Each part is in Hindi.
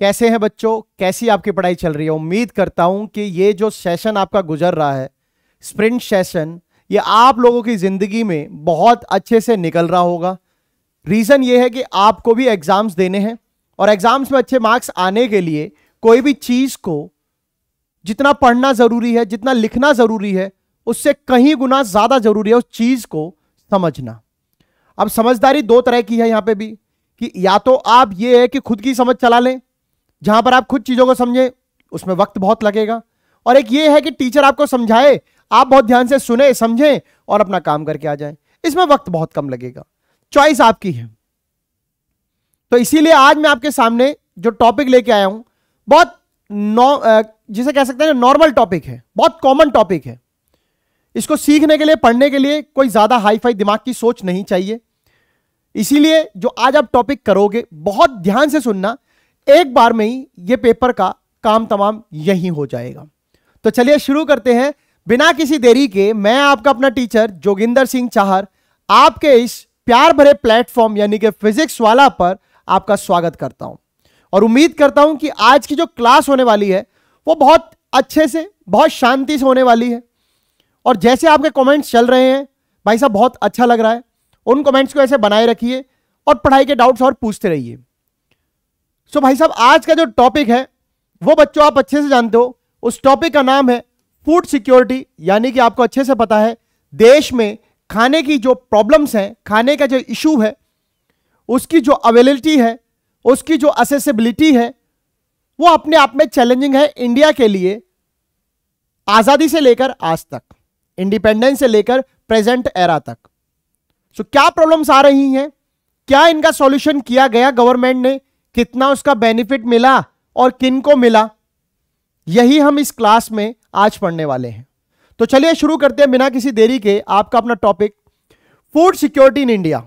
कैसे हैं बच्चों कैसी आपकी पढ़ाई चल रही है उम्मीद करता हूं कि ये जो सेशन आपका गुजर रहा है स्प्रिंट सेशन ये आप लोगों की ज़िंदगी में बहुत अच्छे से निकल रहा होगा रीज़न ये है कि आपको भी एग्ज़ाम्स देने हैं और एग्ज़ाम्स में अच्छे मार्क्स आने के लिए कोई भी चीज़ को जितना पढ़ना ज़रूरी है जितना लिखना ज़रूरी है उससे कहीं गुना ज़्यादा ज़रूरी है उस चीज़ को समझना अब समझदारी दो तरह की है यहाँ पे भी कि या तो आप ये है कि खुद की समझ चला लें जहां पर आप खुद चीजों को समझें उसमें वक्त बहुत लगेगा और एक ये है कि टीचर आपको समझाए आप बहुत ध्यान से सुने समझें और अपना काम करके आ जाए इसमें वक्त बहुत कम लगेगा चॉइस आपकी है तो इसीलिए आज मैं आपके सामने जो टॉपिक लेके आया हूं बहुत जिसे कह सकते हैं नॉर्मल टॉपिक है बहुत कॉमन टॉपिक है इसको सीखने के लिए पढ़ने के लिए कोई ज़्यादा हाई फाई दिमाग की सोच नहीं चाहिए इसीलिए जो आज आप टॉपिक करोगे बहुत ध्यान से सुनना एक बार में ही ये पेपर का काम तमाम यही हो जाएगा तो चलिए शुरू करते हैं बिना किसी देरी के मैं आपका अपना टीचर जोगिंदर सिंह चाहर आपके इस प्यार भरे प्लेटफॉर्म यानी कि फिजिक्स वाला पर आपका स्वागत करता हूं और उम्मीद करता हूं कि आज की जो क्लास होने वाली है वो बहुत अच्छे से बहुत शांति से होने वाली है और जैसे आपके कमेंट्स चल रहे हैं भाई साहब बहुत अच्छा लग रहा है उन कमेंट्स को ऐसे बनाए रखिए और पढ़ाई के डाउट्स और पूछते रहिए सो भाई साहब आज का जो टॉपिक है वो बच्चों आप अच्छे से जानते हो उस टॉपिक का नाम है फूड सिक्योरिटी यानी कि आपको अच्छे से पता है देश में खाने की जो प्रॉब्लम्स हैं खाने का जो इशू है उसकी जो अवेलेबिलिटी है उसकी जो असेसिबिलिटी है वो अपने आप में चैलेंजिंग है इंडिया के लिए आज़ादी से लेकर आज तक इंडिपेंडेंस से लेकर प्रेजेंट एरा तक सो so, क्या प्रॉब्लम्स आ रही हैं क्या इनका सॉल्यूशन किया गया गवर्नमेंट ने कितना उसका बेनिफिट मिला और किन को मिला यही हम इस क्लास में आज पढ़ने वाले हैं तो चलिए शुरू करते हैं बिना किसी देरी के आपका अपना topic food security in India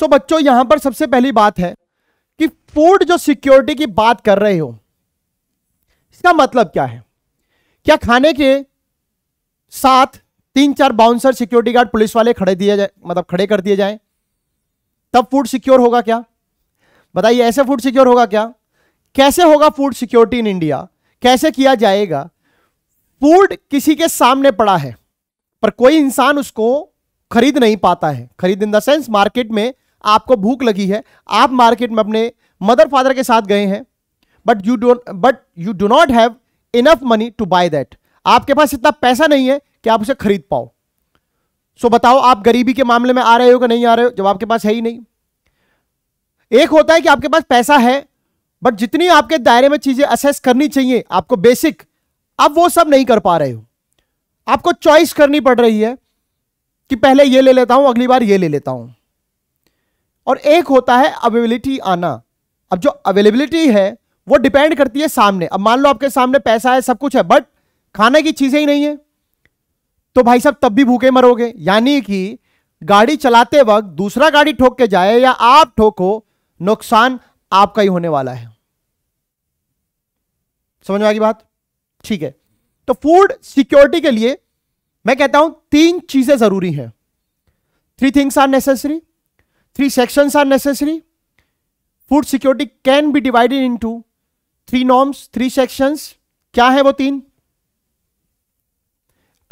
so बच्चों यहां पर सबसे पहली बात है कि फूड जो सिक्योरिटी की बात कर रहे हो इसका मतलब क्या है क्या खाने के साथ तीन चार बाउंसर सिक्योरिटी गार्ड पुलिस वाले खड़े दिए जाए मतलब खड़े कर दिए जाए तब फूड सिक्योर होगा क्या बताइए ऐसे फूड सिक्योर होगा क्या कैसे होगा फूड सिक्योरिटी इन इंडिया कैसे किया जाएगा फूड किसी के सामने पड़ा है पर कोई इंसान उसको खरीद नहीं पाता है खरीद इन द सेंस मार्केट में आपको भूख लगी है आप मार्केट में अपने मदर फादर के साथ गए हैं but you don't but you do not have enough money to buy that आपके पास इतना पैसा नहीं है कि आप उसे खरीद पाओ सो so बताओ आप गरीबी के मामले में आ रहे हो कि नहीं आ रहे हो जब आपके पास है ही नहीं एक होता है कि आपके पास पैसा है बट जितनी आपके दायरे में चीजें असेस करनी चाहिए आपको बेसिक आप वो सब नहीं कर पा रहे हो आपको चॉइस करनी पड़ रही है कि पहले ये ले लेता हूं अगली बार ये ले लेता हूं और एक होता है अवेलेबिलिटी आना अब जो अवेलेबिलिटी है वो डिपेंड करती है सामने अब मान लो आपके सामने पैसा है सब कुछ है बट खाने की चीजें ही नहीं है तो भाई साहब तब भी भूखे मरोगे यानी कि गाड़ी चलाते वक्त दूसरा गाड़ी ठोक के जाए या आप ठोको नुकसान आपका ही होने वाला है समझ में आ गई बात ठीक है तो फूड सिक्योरिटी के लिए मैं कहता हूं तीन चीजें जरूरी हैं three things are necessary three sections are necessary food security can be divided into three norms three sections क्या है वो तीन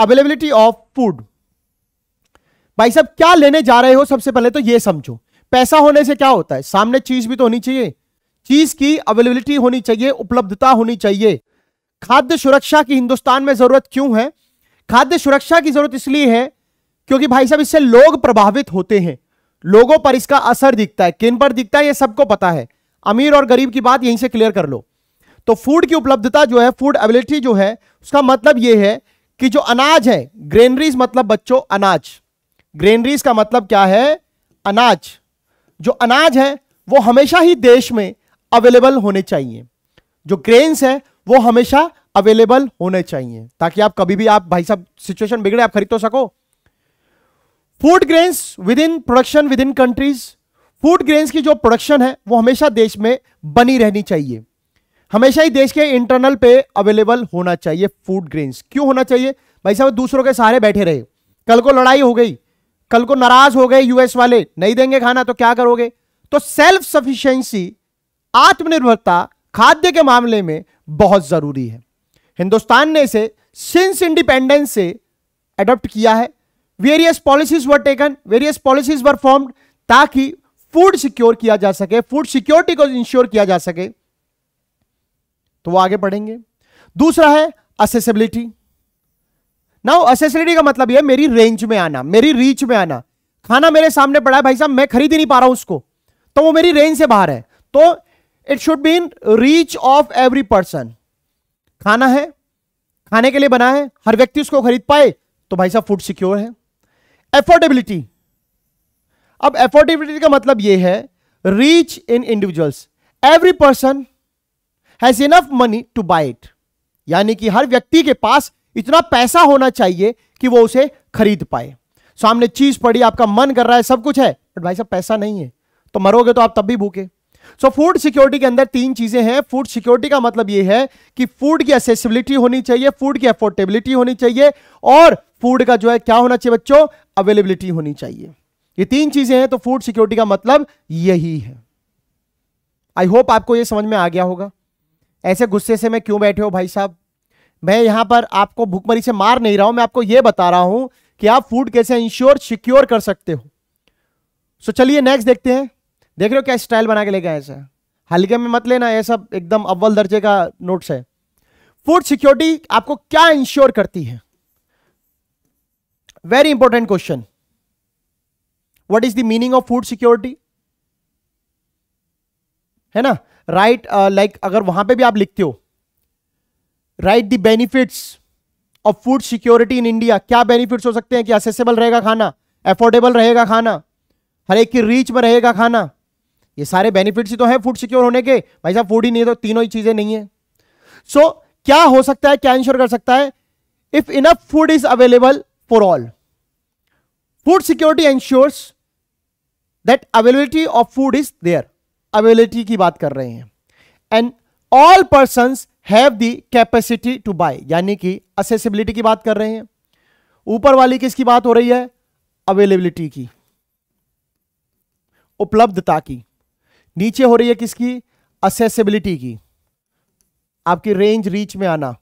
अवेलेबिलिटी ऑफ फूड भाई साहब क्या लेने जा रहे हो सबसे पहले तो ये समझो पैसा होने से क्या होता है सामने चीज भी तो होनी चाहिए चीज की अवेलेबिलिटी होनी चाहिए उपलब्धता होनी चाहिए खाद्य सुरक्षा की हिंदुस्तान में जरूरत क्यों है खाद्य सुरक्षा की जरूरत इसलिए है क्योंकि भाई साहब इससे लोग प्रभावित होते हैं लोगों पर इसका असर दिखता है किन पर दिखता है यह सबको पता है अमीर और गरीब की बात यहीं से क्लियर कर लो तो फूड की उपलब्धता जो है फूड अवेलेबिलिटी जो है उसका मतलब यह है कि जो अनाज है ग्रेनरीज मतलब बच्चों अनाज ग्रेनरीज का मतलब क्या है अनाज जो अनाज है वो हमेशा ही देश में अवेलेबल होने चाहिए जो ग्रेन्स है वो हमेशा अवेलेबल होने चाहिए ताकि आप कभी भी आप भाई साहब सिचुएशन बिगड़े आप खरीद तो सको food grains within production within countries food grains की जो प्रोडक्शन है वो हमेशा देश में बनी रहनी चाहिए हमेशा ही देश के इंटरनल पे अवेलेबल होना चाहिए फूड ग्रेन्स क्यों होना चाहिए भाई साहब दूसरों के सहारे बैठे रहे कल को लड़ाई हो गई कल को नाराज हो गए यूएस वाले नहीं देंगे खाना तो क्या करोगे तो सेल्फ सफिशियंसी आत्मनिर्भरता खाद्य के मामले में बहुत जरूरी है हिंदुस्तान ने इसे सिंस इंडिपेंडेंस से एडॉप्ट किया है various policies were taken various policies were formed ताकि फूड सिक्योर किया जा सके फूड सिक्योरिटी को इंश्योर किया जा सके तो वो आगे बढ़ेंगे दूसरा है असेसिबिलिटी नाउ असेसिलिटी का मतलब यह मेरी रेंज में आना मेरी रीच में आना खाना मेरे सामने पड़ा है भाई साहब मैं खरीद ही नहीं पा रहा हूं उसको तो वो मेरी रेंज से बाहर है तो it should be in reach of every person खाना है खाने के लिए बना है हर व्यक्ति उसको खरीद पाए तो भाई साहब फूड सिक्योर है एफोर्डेबिलिटी अब एफोर्डेबिलिटी का मतलब यह है reach in individuals every person has enough money to buy it यानी कि हर व्यक्ति के पास इतना पैसा होना चाहिए कि वो उसे खरीद पाए सामने चीज पड़ी आपका मन कर रहा है सब कुछ है बट भाई साहब पैसा नहीं है तो मरोगे तो आप तब भी भूखे सो फूड सिक्योरिटी के अंदर तीन चीजें हैं फूड सिक्योरिटी का मतलब यह है कि फूड की असेसिबिलिटी होनी चाहिए फूड की अफोर्डेबिलिटी होनी चाहिए और फूड का जो है क्या होना चाहिए बच्चों अवेलेबिलिटी होनी चाहिए ये तीन चीजें हैं तो फूड सिक्योरिटी का मतलब यही है आई होप आपको यह समझ में आ गया होगा ऐसे गुस्से से मैं क्यों बैठे हो भाई साहब मैं यहां पर आपको भूखमरी से मार नहीं रहा हूं मैं आपको यह बता रहा हूं कि आप फूड कैसे इंश्योर सिक्योर कर सकते हो सो चलिए नेक्स्ट देखते हैं देख रहे हो क्या स्टाइल बना के लेके आए ऐसा हल्के में मत लेना यह सब एकदम अव्वल दर्जे का नोट्स है फूड सिक्योरिटी आपको क्या इंश्योर करती है very important question what is the meaning of food security है ना right right, like uh, like, अगर वहां पे भी आप लिखते हो right the benefits of food security in India क्या बेनिफिट्स हो सकते हैं कि असेसेबल रहेगा खाना एफोर्डेबल रहेगा खाना हर एक की रीच में रहेगा खाना ये सारे बेनिफिट्स ही तो हैं फूड सिक्योर होने के भाई साहब फूड ही नहीं है तो तीनों ही चीजें नहीं है सो so, क्या हो सकता है क्या इंश्योर कर सकता है if enough food is available for all food security ensures that availability of food is there availability की बात कर रहे हैं and all person have the capacity to buy यानी कि असेसिबिलिटी की बात कर रहे हैं ऊपर वाली किसकी बात हो रही है अवेलेबिलिटी की उपलब्धता की नीचे हो रही है किसकी असेसिबिलिटी की आपकी रेंज रीच में आना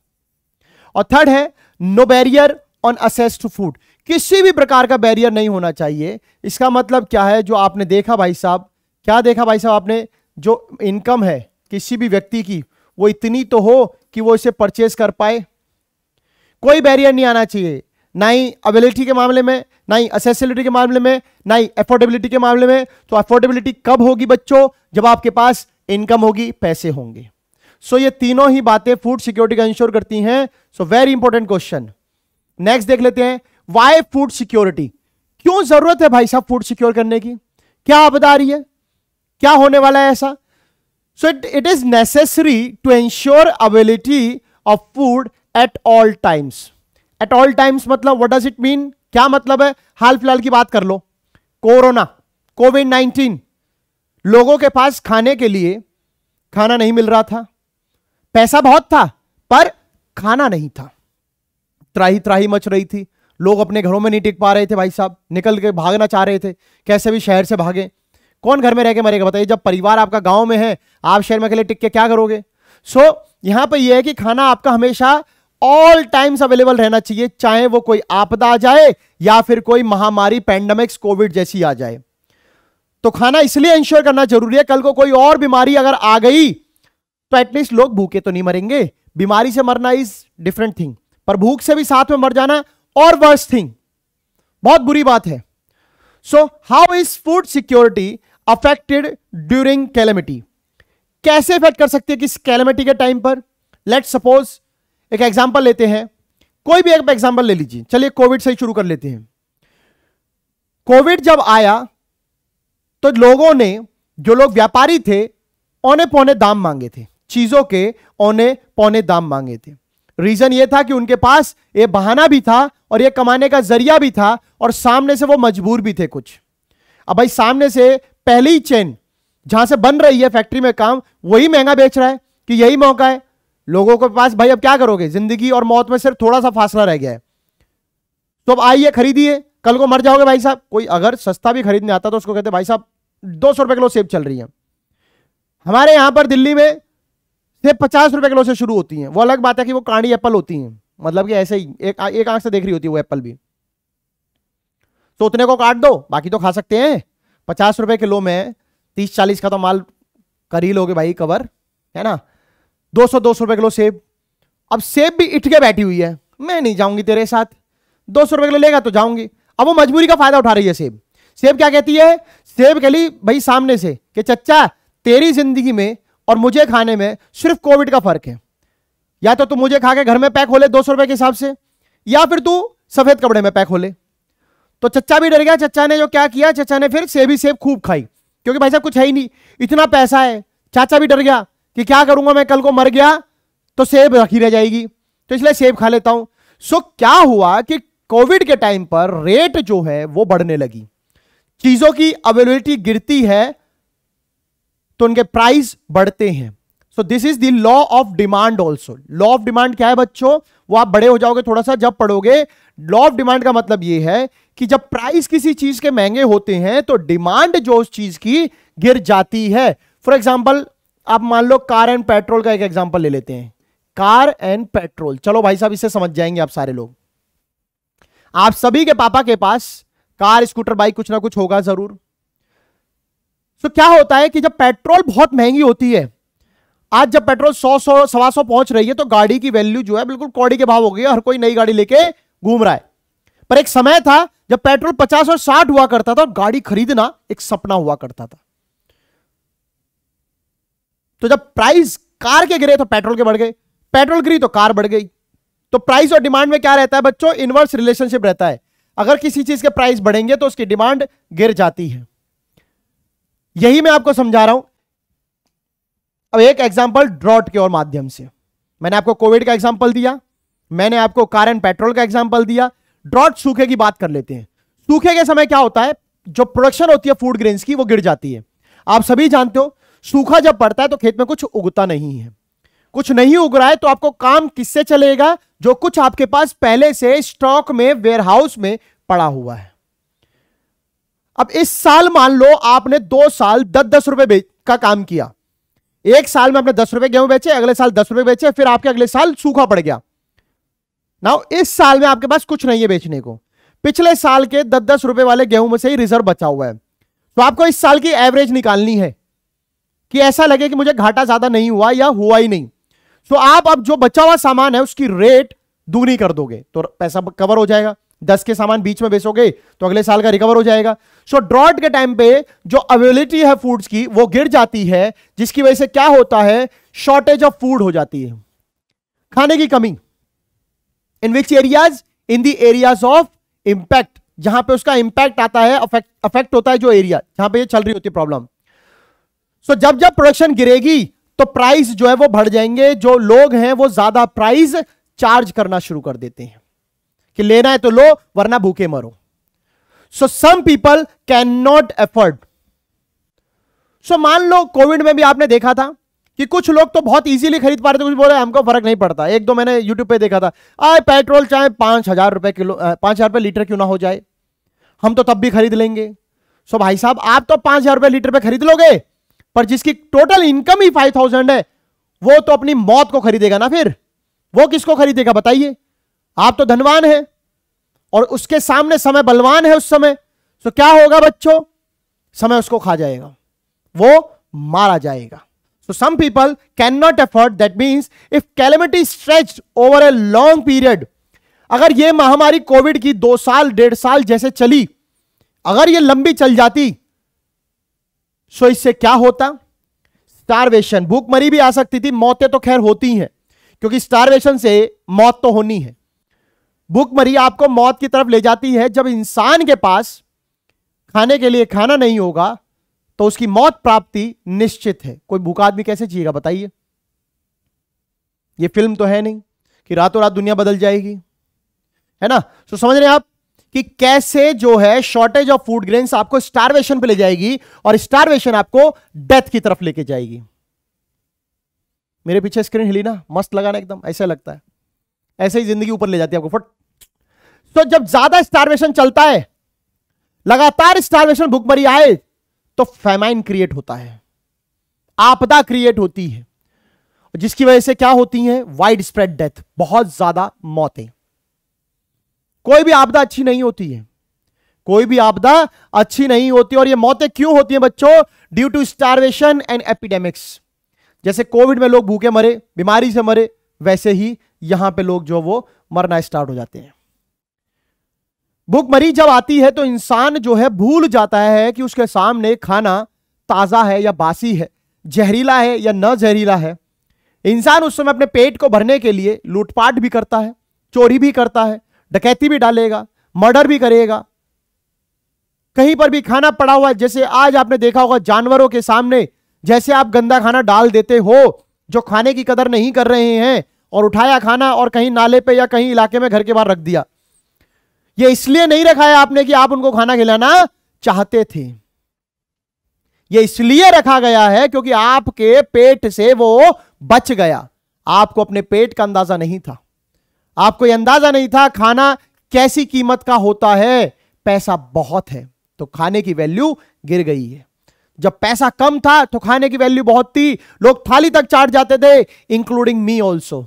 और थर्ड है no barrier on access to food किसी भी प्रकार का बैरियर नहीं होना चाहिए इसका मतलब क्या है जो आपने देखा भाई साहब क्या देखा भाई साहब आपने जो इनकम है किसी भी व्यक्ति की वो इतनी तो हो कि वो इसे परचेज कर पाए कोई बैरियर नहीं आना चाहिए ना ही अवेलेबिलिटी के मामले में ना ही असेसिबिलिटी के मामले में ना ही अफोर्डेबिलिटी के मामले में तो अफोर्डेबिलिटी कब होगी बच्चों जब आपके पास इनकम होगी पैसे होंगे सो so, ये तीनों ही बातें फूड सिक्योरिटी का इंश्योर करती हैं so very important question next देख लेते हैं वाई फूड सिक्योरिटी क्यों जरूरत है भाई साहब फूड सिक्योर करने की क्या आप बता रही है क्या होने वाला है ऐसा So it, it is necessary to ensure availability of food at all times. At all times मतलब what does it mean? क्या मतलब है हाल फिलहाल की बात कर लो कोरोना कोविड 19 लोगों के पास खाने के लिए खाना नहीं मिल रहा था पैसा बहुत था पर खाना नहीं था त्राही त्राही मच रही थी लोग अपने घरों में नहीं टिक पा रहे थे भाई साहब निकल के भागना चाह रहे थे कैसे भी शहर से भागे कौन घर में रह के मरेगा बताइए जब परिवार आपका गांव में है आप शहर में अकेले टिक के क्या करोगे सो so, यहां पर यह है कि खाना आपका हमेशा ऑल टाइम्स अवेलेबल रहना चाहिए चाहे वो कोई आपदा आ जाए या फिर कोई महामारी पैंडमिक्स कोविड जैसी आ जाए तो खाना इसलिए इंश्योर करना जरूरी है कल को कोई और बीमारी अगर आ गई तो एटलीस्ट लोग भूखे तो नहीं मरेंगे बीमारी से मरना इज डिफरेंट थिंग पर भूख से भी साथ में मर जाना और वर्स्ट थिंग बहुत बुरी बात है so how is food security affected during calamity कैसे अफेक्ट कर सकती है किस कैलेमिटी के टाइम पर लेट सपोज एक एग्जाम्पल लेते हैं कोई भी एक एग्जाम्पल ले लीजिए चलिए कोविड से ही शुरू कर लेते हैं कोविड जब आया तो लोगों ने जो लोग व्यापारी थे औने पौने दाम मांगे थे चीजों के औने पौने दाम मांगे थे रीजन ये था कि उनके पास ये बहाना भी था और ये कमाने का जरिया भी था और सामने से वो मजबूर भी थे कुछ अब भाई सामने से पहली चेन जहां से बन रही है फैक्ट्री में काम वही महंगा बेच रहा है कि यही मौका है लोगों के पास भाई अब क्या करोगे जिंदगी और मौत में सिर्फ थोड़ा सा फासला रह गया है तो अब आइए खरीदिए कल को मर जाओगे भाई साहब कोई अगर सस्ता भी खरीदने आता तो उसको कहते भाई साहब दो सौ रुपए किलो सेब चल रही है हमारे यहां पर दिल्ली में सेब पचास रुपए किलो से शुरू होती है वो अलग बात है कि वो काड़ी एप्पल होती है मतलब कि ऐसे ही एक एक आंख से देख रही होती है वो एप्पल भी तो उतने को काट दो बाकी तो खा सकते हैं पचास रुपए किलो में तीस चालीस का तो माल कर ही लोगे भाई कवर है ना दो सौ दो सौ रुपए किलो सेब अब सेब भी इट के बैठी हुई है मैं नहीं जाऊंगी तेरे साथ दो सौ रुपए किलो लेगा तो जाऊंगी अब वो मजबूरी का फायदा उठा रही है सेब सेब क्या कहती है सेब कहली भाई सामने से कि चच्चा तेरी जिंदगी में और मुझे खाने में सिर्फ कोविड का फर्क है या तो तू मुझे खा के घर में पैक हो ले दो सौ रुपए के हिसाब से या फिर तू सफेद कपड़े में पैक हो ले तो चचा भी डर गया चचा ने जो क्या किया चचा ने फिर सेबी सेब खूब खाई क्योंकि भाई साहब कुछ है ही नहीं इतना पैसा है चाचा भी डर गया कि क्या करूंगा मैं कल को मर गया तो सेब रखी रह जाएगी तो इसलिए सेब खा लेता हूं सो क्या हुआ कि कोविड के टाइम पर रेट जो है वो बढ़ने लगी चीजों की अवेलेबिलिटी गिरती है तो उनके प्राइस बढ़ते हैं so this is the law of demand also law of demand क्या है बच्चों वो आप बड़े हो जाओगे थोड़ा सा जब पढ़ोगे लॉ ऑफ डिमांड का मतलब ये है कि जब प्राइस किसी चीज के महंगे होते हैं तो डिमांड जो उस चीज की गिर जाती है फॉर एग्जाम्पल आप मान लो कार एंड पेट्रोल का एक एग्जाम्पल ले लेते हैं कार एंड पेट्रोल चलो भाई साहब इसे समझ जाएंगे आप सारे लोग आप सभी के पापा के पास कार स्कूटर बाइक कुछ ना कुछ होगा जरूर तो क्या होता है कि जब पेट्रोल बहुत महंगी होती है आज जब पेट्रोल सौ सौ सवा सौ पहुंच रही है तो गाड़ी की वैल्यू जो है बिल्कुल कौड़ी के भाव हो गई है हर कोई नई गाड़ी लेके घूम रहा है पर एक समय था जब पेट्रोल पचास और साठ हुआ करता था और गाड़ी खरीदना एक सपना हुआ करता था तो जब प्राइस कार के गिरे तो पेट्रोल के बढ़ गए पेट्रोल गिरी तो कार बढ़ गई तो प्राइस और डिमांड में क्या रहता है बच्चों इनवर्स रिलेशनशिप रहता है अगर किसी चीज के प्राइस बढ़ेंगे तो उसकी डिमांड गिर जाती है यही मैं आपको समझा रहा हूं अब एक एग्जाम्पल ड्रॉट के और माध्यम से मैंने आपको कोविड का एग्जाम्पल दिया मैंने आपको कार एंड पेट्रोल का एग्जाम्पल दिया ड्रॉट सूखे की बात कर लेते हैं सूखे के समय क्या होता है जो प्रोडक्शन होती है फूड ग्रेन्स की वो गिर जाती है आप सभी जानते हो सूखा जब पड़ता है तो खेत में कुछ उगता नहीं है कुछ नहीं उग रहा है तो आपको काम किससे चलेगा जो कुछ आपके पास पहले से स्टॉक में वेयरहाउस में पड़ा हुआ है अब इस साल मान लो आपने दो साल दस दस रुपए का काम किया एक साल में आपने दस रुपए गेहूं बेचे अगले साल दस रुपए बेचे फिर आपके अगले साल सूखा पड़ गया नाउ इस साल में आपके पास कुछ नहीं है बेचने को पिछले साल के दस दस रुपए वाले गेहूं में से ही रिजर्व बचा हुआ है तो आपको इस साल की एवरेज निकालनी है कि ऐसा लगे कि मुझे घाटा ज्यादा नहीं हुआ या हुआ ही नहीं तो आप अब जो बचा हुआ सामान है उसकी रेट दूनी कर दोगे तो पैसा कवर हो जाएगा दस के सामान बीच में बेचोगे तो अगले साल का रिकवर हो जाएगा सो ड्रॉट के टाइम पे जो अवेलेबिलिटी है फूड्स की वो गिर जाती है जिसकी वजह से क्या होता है शॉर्टेज ऑफ फूड हो जाती है खाने की कमी in which areas in the areas of impact जहां पे उसका इंपैक्ट आता है अफेक्ट होता है जो एरिया जहां पे ये चल रही होती है प्रॉब्लम सो so, जब जब प्रोडक्शन गिरेगी तो प्राइस जो है वो बढ़ जाएंगे जो लोग हैं वो ज्यादा प्राइस चार्ज करना शुरू कर देते हैं कि लेना है तो लो वरना भूखे मरो so some people can not afford so मान लो कोविड में भी आपने देखा था कि कुछ लोग तो बहुत इजीली खरीद पा रहे थे कुछ रहे हमको फर्क नहीं पड़ता एक दो मैंने यूट्यूब पे देखा था आए पेट्रोल चाहे पांच हज़ार रुपए किलो पांच हज़ार रुपये लीटर क्यों ना हो जाए हम तो तब भी खरीद लेंगे सो भाई साहब आप तो पांच हज़ार रुपये लीटर पे खरीद लोगे पर जिसकी टोटल इनकम ही फाइव थाउजेंड है वो तो अपनी मौत को खरीदेगा ना फिर वो किसको खरीदेगा बताइए आप तो धनवान है और उसके सामने समय बलवान है उस समय सो क्या होगा बच्चों समय उसको खा जाएगा वो मारा जाएगा So some people cannot afford that means if calamity stretched over a long period अगर ये महामारी कोविड की दो साल डेढ़ साल जैसे चली अगर ये लंबी चल जाती सो इससे क्या होता स्टारवेशन भूखमरी भी आ सकती थी मौतें तो खैर होती हैं क्योंकि स्टारवेशन से मौत तो होनी है भूखमरी आपको मौत की तरफ ले जाती है जब इंसान के पास खाने के लिए खाना नहीं होगा तो उसकी मौत प्राप्ति निश्चित है कोई भूखा आदमी कैसे जिएगा बताइए ये फिल्म तो है नहीं कि रातों रात दुनिया बदल जाएगी है ना तो समझ रहे हैं आप कि कैसे जो है शॉर्टेज ऑफ फूड ग्रेन्स आपको स्टारवेशन पे ले जाएगी और स्टारवेशन आपको डेथ की तरफ लेके जाएगी मेरे पीछे स्क्रीन हिली ना मस्त लगा ना एकदम ऐसे लगता है ऐसे ही जिंदगी ऊपर ले जाती है आपको फट तो जब ज्यादा स्टारवेशन चलता है लगातार स्टारवेशन भुखमरी आए तो फैमाइन क्रिएट होता है आपदा क्रिएट होती है जिसकी वजह से क्या होती है वाइड स्प्रेड डेथ बहुत ज्यादा मौतें कोई भी आपदा अच्छी नहीं होती है कोई भी आपदा अच्छी नहीं होती और ये मौतें क्यों होती हैं बच्चों due to starvation and epidemics जैसे कोविड में लोग भूखे मरे बीमारी से मरे वैसे ही यहां पे लोग जो वो मरना स्टार्ट हो जाते हैं भूखमरी जब आती है तो इंसान जो है भूल जाता है कि उसके सामने खाना ताज़ा है या बासी है जहरीला है या न जहरीला है इंसान उस समय अपने पेट को भरने के लिए लूटपाट भी करता है चोरी भी करता है डकैती भी डालेगा मर्डर भी करेगा कहीं पर भी खाना पड़ा हुआ है जैसे आज आपने देखा होगा जानवरों के सामने जैसे आप गंदा खाना डाल देते हो जो खाने की कदर नहीं कर रहे हैं और उठाया खाना और कहीं नाले पे या कहीं इलाके में घर के बाहर रख दिया यह इसलिए नहीं रखा है आपने कि आप उनको खाना खिलाना चाहते थे यह इसलिए रखा गया है क्योंकि आपके पेट से वो बच गया आपको अपने पेट का अंदाजा नहीं था आपको यह अंदाजा नहीं था खाना कैसी कीमत का होता है पैसा बहुत है तो खाने की वैल्यू गिर गई है जब पैसा कम था तो खाने की वैल्यू बहुत थी लोग थाली तक चाट जाते थे इंक्लूडिंग मी ऑल्सो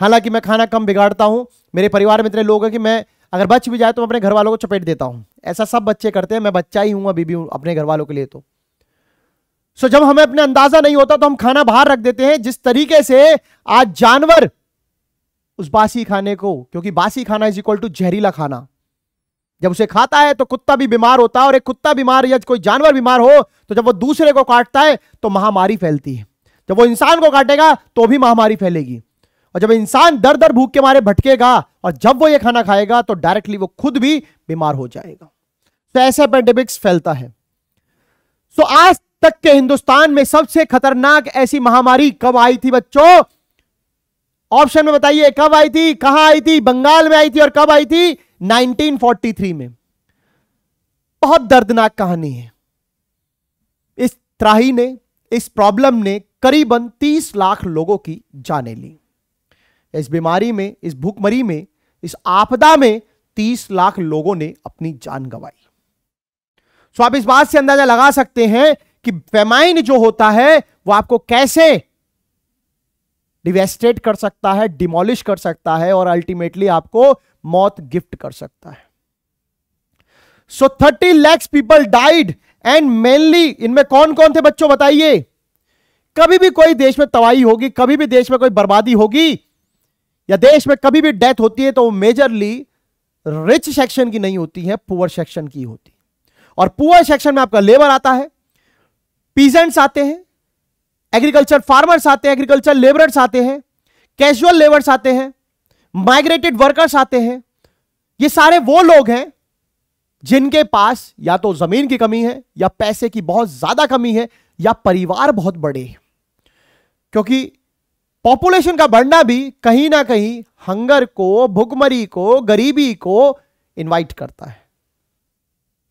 हालांकि मैं खाना कम बिगाड़ता हूं मेरे परिवार में इतने लोग हैं कि मैं अगर बच भी जाए तो मैं अपने घर वालों को चपेट देता हूं ऐसा सब बच्चे करते हैं मैं बच्चा ही हूँ अभी भी अपने घर वालों के लिए तो सो जब हमें अपने अंदाजा नहीं होता तो हम खाना बाहर रख देते हैं जिस तरीके से आज जानवर उस बासी खाने को क्योंकि बासी खाना इज इक्वल टू जहरीला खाना जब उसे खाता है तो कुत्ता भी बीमार होता है और एक कुत्ता बीमार या कोई जानवर बीमार हो तो जब वो दूसरे को काटता है तो महामारी फैलती है जब वो इंसान को काटेगा तो भी महामारी फैलेगी और जब इंसान दर दर भूख के मारे भटकेगा और जब वो ये खाना खाएगा तो डायरेक्टली वो खुद भी बीमार हो जाएगा तो ऐसा पेंडेमिक्स फैलता है सो तो आज तक के हिंदुस्तान में सबसे खतरनाक ऐसी महामारी कब आई थी बच्चों ऑप्शन में बताइए कब आई थी कहां आई थी बंगाल में आई थी और कब आई थी 1943 में बहुत दर्दनाक कहानी है इस त्राही ने इस प्रॉब्लम ने करीबन 30 लाख लोगों की जाने ली इस बीमारी में इस भूखमरी में इस आपदा में तीस लाख लोगों ने अपनी जान गंवाई सो तो आप इस बात से अंदाजा लगा सकते हैं कि फेमाइन जो होता है वो आपको कैसे डिवेस्टेट कर सकता है डिमोलिश कर सकता है और अल्टीमेटली आपको मौत गिफ्ट कर सकता है so thirty lakhs people died and mainly इनमें कौन कौन थे बच्चों बताइए कभी भी कोई देश में तबाही होगी कभी भी देश में कोई बर्बादी होगी या देश में कभी भी डेथ होती है तो वो मेजरली रिच सेक्शन की नहीं होती है पुअर सेक्शन की होती है और पुअर सेक्शन में आपका लेबर आता है पीजेंट्स आते हैं एग्रीकल्चर फार्मर्स आते हैं एग्रीकल्चर लेबरर्स आते हैं कैजुअल लेबर्स आते हैं माइग्रेटेड वर्कर्स आते हैं ये सारे वो लोग हैं जिनके पास या तो जमीन की कमी है या पैसे की बहुत ज्यादा कमी है या परिवार बहुत बड़े हैं क्योंकि पॉपुलेशन का बढ़ना भी कहीं ना कहीं हंगर को भुखमरी को गरीबी को इनवाइट करता है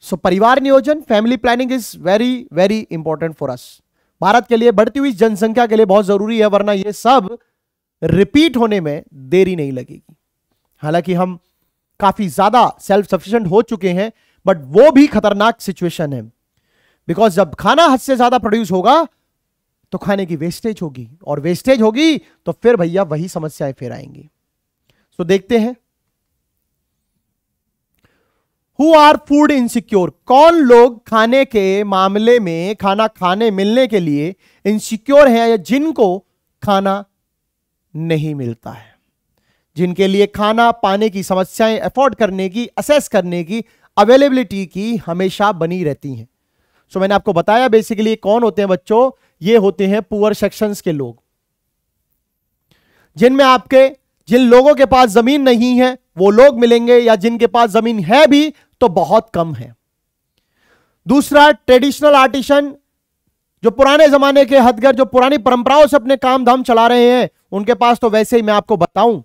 सो so, परिवार नियोजन family planning is very very important for us भारत के लिए बढ़ती हुई जनसंख्या के लिए बहुत जरूरी है वरना यह सब रिपीट होने में देरी नहीं लगेगी हालांकि हम काफी ज्यादा सेल्फ सफिशियंट हो चुके हैं बट वो भी खतरनाक सिचुएशन है बिकॉज जब खाना हद से ज्यादा प्रोड्यूस होगा तो खाने की वेस्टेज होगी और वेस्टेज होगी तो फिर भैया वही समस्याएं फिर आएंगी सो so, देखते हैं हु आर फूड इनसिक्योर कौन लोग खाने के मामले में खाना खाने मिलने के लिए इनसिक्योर है या जिनको खाना नहीं मिलता है जिनके लिए खाना पाने की समस्याएं अफोर्ड करने की असेस करने की अवेलेबिलिटी की हमेशा बनी रहती हैं सो so, मैंने आपको बताया बेसिकली कौन होते हैं बच्चों ये होते हैं पुअर सेक्शंस के लोग जिनमें आपके जिन लोगों के पास जमीन नहीं है वो लोग मिलेंगे या जिनके पास जमीन है भी तो बहुत कम है दूसरा ट्रेडिशनल आर्टिशन जो पुराने जमाने के हथगर जो पुरानी परंपराओं से अपने काम धाम चला रहे हैं उनके पास तो वैसे ही मैं आपको बताऊं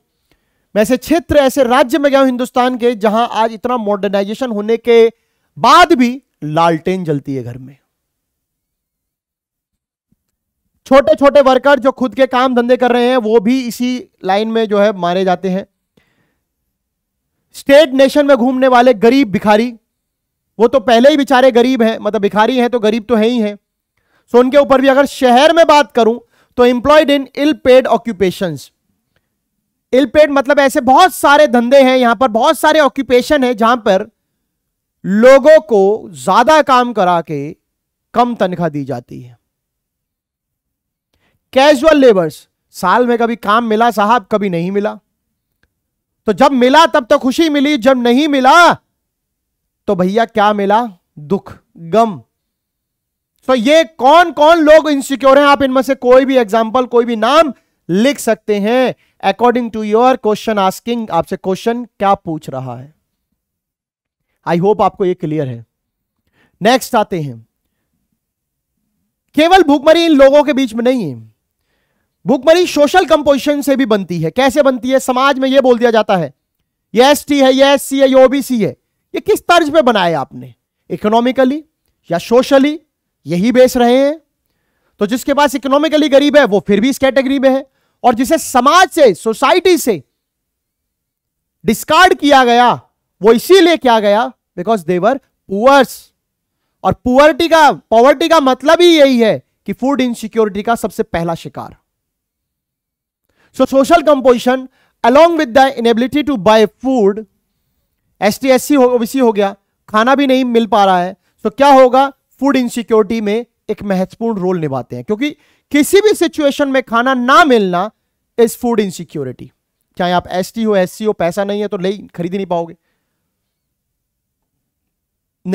मैं ऐसे क्षेत्र ऐसे राज्य में गया हूं हिंदुस्तान के जहां आज इतना मॉडर्नाइजेशन होने के बाद भी लालटेन जलती है घर में छोटे छोटे वर्कर जो खुद के काम धंधे कर रहे हैं वो भी इसी लाइन में जो है मारे जाते हैं स्टेट नेशन में घूमने वाले गरीब भिखारी वो तो पहले ही बेचारे गरीब हैं मतलब भिखारी हैं तो गरीब तो है ही हैं सो उनके ऊपर भी अगर शहर में बात करूं तो employed in ill paid occupation ill paid मतलब ऐसे बहुत सारे धंधे हैं यहां पर बहुत सारे ऑक्यूपेशन है जहां पर लोगों को ज्यादा काम करा के कम तनख्वाह दी जाती है कैजुअल लेबर्स साल में कभी काम मिला साहब कभी नहीं मिला तो जब मिला तब तो खुशी मिली जब नहीं मिला तो भैया क्या मिला दुख गम तो ये कौन कौन लोग इनसिक्योर हैं आप इनमें से कोई भी एग्जाम्पल कोई भी नाम लिख सकते हैं according to your question asking आपसे क्वेश्चन क्या पूछ रहा है आई होप आपको ये क्लियर है नेक्स्ट आते हैं केवल भूखमरी इन लोगों के बीच में नहीं है भुखमरी सोशल कंपोजिशन से भी बनती है कैसे बनती है समाज में यह बोल दिया जाता है ये एस है ये एस है ये ओबीसी है ये किस तर्ज पे बनाया आपने इकोनॉमिकली या सोशली यही बेस रहे हैं तो जिसके पास इकोनॉमिकली गरीब है वो फिर भी इस कैटेगरी में है और जिसे समाज से सोसाइटी से डिस्कार्ड किया गया वो इसीलिए किया गया बिकॉज देवर पुअर्स और पुअर्टी का पॉवर्टी का मतलब ही यही है कि फूड इनसिक्योरिटी का सबसे पहला शिकार So social composition along with the inability to buy food S T S C OBC हो गया खाना भी नहीं मिल पा रहा है तो क्या होगा फूड इनसिक्योरिटी में एक महत्वपूर्ण रोल निभाते हैं क्योंकि किसी भी सिचुएशन में खाना ना मिलना इज फूड इनसिक्योरिटी चाहे आप एस टी हो एस सी हो पैसा नहीं है तो ले खरीद नहीं पाओगे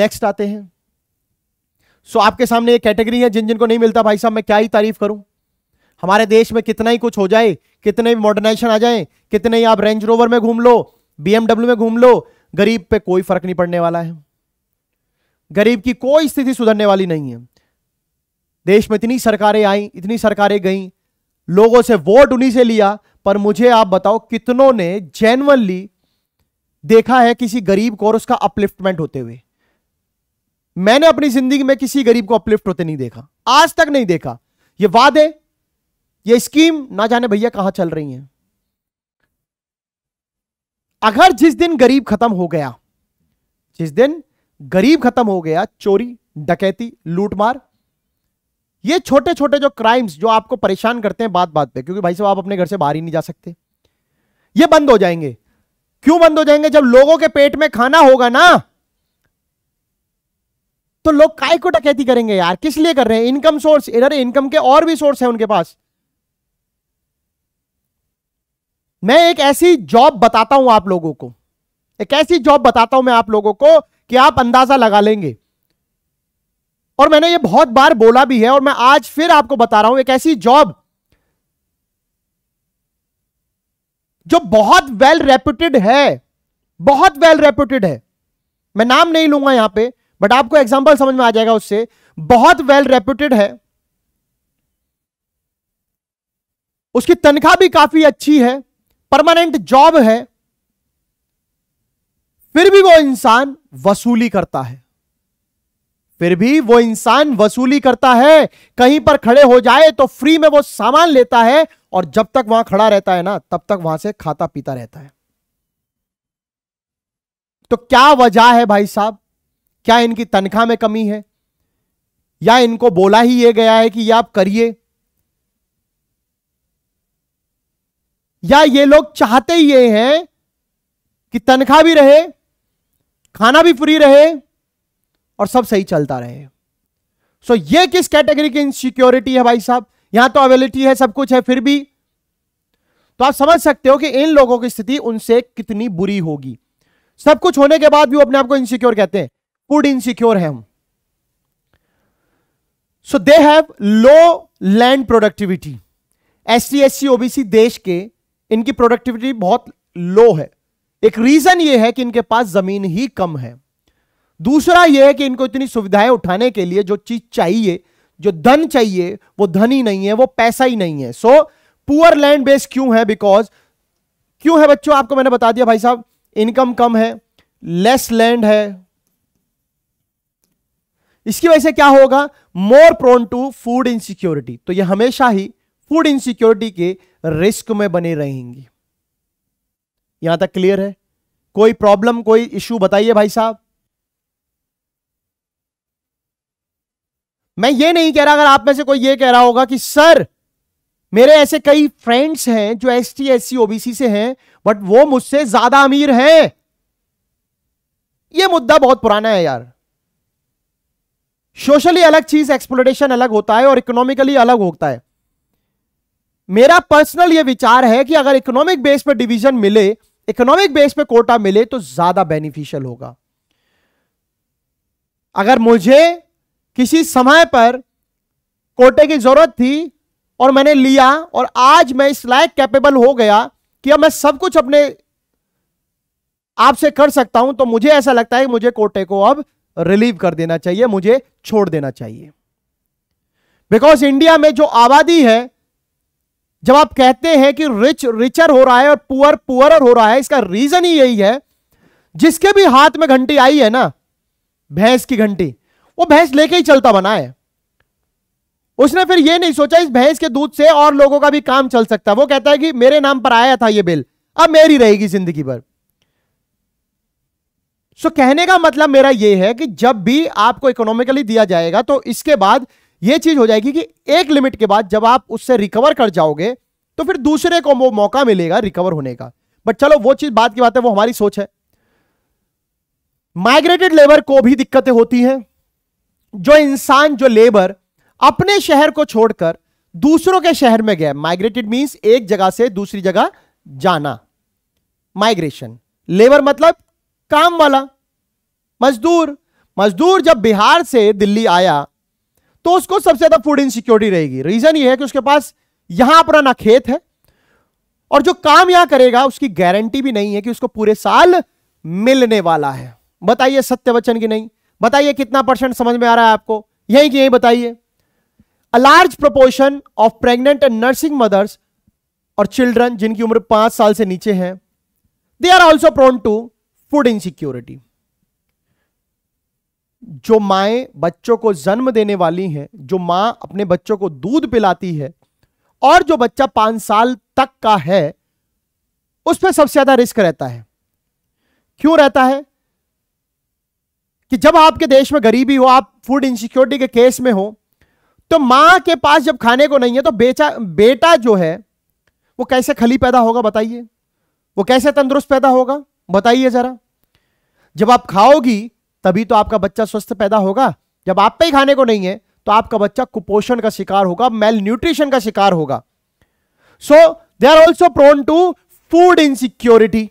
नेक्स्ट आते हैं सो so, आपके सामने एक कैटेगरी है जिन जिनको नहीं मिलता भाई साहब मैं क्या ही तारीफ करूं हमारे देश में कितना ही कुछ हो जाए कितने ही मॉडर्नाइजेशन आ जाए कितने ही आप रेंज रोवर में घूम लो बीएमडब्ल्यू में घूम लो गरीब पे कोई फर्क नहीं पड़ने वाला है गरीब की कोई स्थिति सुधरने वाली नहीं है देश में इतनी सरकारें आई इतनी सरकारें गई लोगों से वोट उन्हीं से लिया पर मुझे आप बताओ कितनों ने जेनवनली देखा है किसी गरीब को और उसका अपलिफ्टमेंट होते हुए मैंने अपनी जिंदगी में किसी गरीब को अपलिफ्ट होते नहीं देखा आज तक नहीं देखा ये वादे ये स्कीम ना जाने भैया कहां चल रही है अगर जिस दिन गरीब खत्म हो गया जिस दिन गरीब खत्म हो गया चोरी डकैती लूटमार ये छोटे छोटे जो क्राइम्स जो आपको परेशान करते हैं बात बात पे क्योंकि भाई साहब आप अपने घर से बाहर ही नहीं जा सकते ये बंद हो जाएंगे क्यों बंद हो जाएंगे जब लोगों के पेट में खाना होगा ना तो लोग काय को डकैती करेंगे यार किस लिए कर रहे हैं इनकम सोर्स इधर इनकम के और भी सोर्स है उनके पास मैं एक ऐसी जॉब बताता हूं आप लोगों को एक ऐसी जॉब बताता हूं मैं आप लोगों को कि आप अंदाजा लगा लेंगे और मैंने ये बहुत बार बोला भी है और मैं आज फिर आपको बता रहा हूं एक ऐसी जॉब जो बहुत वेल रेप्यूटेड है बहुत वेल रेप्यूटेड है मैं नाम नहीं लूंगा यहां पे बट आपको एग्जांपल समझ में आ जाएगा उससे बहुत वेल रेप्यूटेड है उसकी तनख्वाह भी काफी अच्छी है परमानेंट जॉब है फिर भी वो इंसान वसूली करता है फिर भी वो इंसान वसूली करता है कहीं पर खड़े हो जाए तो फ्री में वो सामान लेता है और जब तक वहां खड़ा रहता है ना तब तक वहां से खाता पीता रहता है तो क्या वजह है भाई साहब क्या इनकी तनख्वाह में कमी है या इनको बोला ही ये गया है कि ये आप करिए या ये लोग चाहते ही ये हैं कि तनख्वाह भी रहे खाना भी फ्री रहे और सब सही चलता रहे सो so, ये किस कैटेगरी की इनसिक्योरिटी है भाई साहब यहां तो अवेलिटी है सब कुछ है फिर भी तो आप समझ सकते हो कि इन लोगों की स्थिति उनसे कितनी बुरी होगी सब कुछ होने के बाद भी वो अपने आप को इनसिक्योर कहते हैं फूड इनसिक्योर है हम so they have low land productivity S S C OBC देश के इनकी प्रोडक्टिविटी बहुत लो है एक रीजन ये है कि इनके पास जमीन ही कम है दूसरा यह है कि इनको इतनी सुविधाएं उठाने के लिए जो चीज चाहिए जो धन चाहिए वो धन ही नहीं है वो पैसा ही नहीं है सो पुअर लैंड बेस क्यों है बिकॉज क्यों है बच्चों आपको मैंने बता दिया भाई साहब इनकम कम है लेस लैंड है इसकी वजह से क्या होगा more prone to food insecurity तो ये हमेशा ही फूड इनसिक्योरिटी के रिस्क में बने रहेंगी यहां तक क्लियर है कोई प्रॉब्लम कोई इश्यू बताइए भाई साहब मैं ये नहीं कह रहा अगर आप में से कोई ये कह रहा होगा कि सर मेरे ऐसे कई फ्रेंड्स हैं जो S T S C OBC से हैं बट वो मुझसे ज्यादा अमीर हैं ये मुद्दा बहुत पुराना है यार सोशली अलग चीज एक्सप्लोटेशन अलग होता है और इकोनॉमिकली अलग होता है मेरा पर्सनल ये विचार है कि अगर इकोनॉमिक बेस पर डिवीजन मिले इकोनॉमिक बेस पर कोटा मिले तो ज्यादा बेनिफिशियल होगा अगर मुझे किसी समय पर कोटे की जरूरत थी और मैंने लिया और आज मैं इस लायक कैपेबल हो गया कि अब मैं सब कुछ अपने आपसे कर सकता हूं तो मुझे ऐसा लगता है कि मुझे कोटे को अब रिलीव कर देना चाहिए मुझे छोड़ देना चाहिए बिकॉज इंडिया में जो आबादी है जब आप कहते हैं कि रिच रिचर हो रहा है और पुअर पुअर हो रहा है इसका रीजन ही यही है जिसके भी हाथ में घंटी आई है ना भैंस की घंटी वो भैंस लेके ही चलता बना है उसने फिर ये नहीं सोचा इस भैंस के दूध से और लोगों का भी काम चल सकता है वो कहता है कि मेरे नाम पर आया था ये बिल अब मेरी रहेगी जिंदगी भर सो कहने का मतलब मेरा यह है कि जब भी आपको इकोनॉमिकली दिया जाएगा तो इसके बाद ये चीज हो जाएगी कि एक लिमिट के बाद जब आप उससे रिकवर कर जाओगे तो फिर दूसरे को वो मौका मिलेगा रिकवर होने का बट चलो वो चीज बात की बात है वो हमारी सोच है माइग्रेटेड लेबर को भी दिक्कतें होती हैं जो इंसान जो लेबर अपने शहर को छोड़कर दूसरों के शहर में गया माइग्रेटेड मीन्स एक जगह से दूसरी जगह जाना माइग्रेशन लेबर मतलब काम वाला मजदूर मजदूर जब बिहार से दिल्ली आया तो उसको सबसे ज्यादा फूड इनसिक्योरिटी रहेगी रीजन ये है कि उसके पास यहां अपना ना खेत है और जो काम यहां करेगा उसकी गारंटी भी नहीं है कि उसको पूरे साल मिलने वाला है बताइए सत्य वचन की नहीं बताइए कितना परसेंट समझ में आ रहा है आपको यही कि यही बताइए a large proportion of pregnant and nursing mothers और चिल्ड्रन जिनकी उम्र पांच साल से नीचे है they are also prone to food insecurity जो माएँ बच्चों को जन्म देने वाली हैं जो माँ अपने बच्चों को दूध पिलाती है और जो बच्चा पाँच साल तक का है उस पर सबसे ज़्यादा रिस्क रहता है क्यों रहता है कि जब आपके देश में गरीबी हो आप फूड इनसिक्योरिटी के केस में हो तो माँ के पास जब खाने को नहीं है तो बेचा बेटा जो है वो कैसे खली पैदा होगा बताइए वो कैसे तंदुरुस्त पैदा होगा बताइए ज़रा जब आप खाओगी तभी तो आपका बच्चा स्वस्थ पैदा होगा जब आप पे ही खाने को नहीं है तो आपका बच्चा कुपोषण का शिकार होगा मेल न्यूट्रिशन का शिकार होगा so they are also prone to food insecurity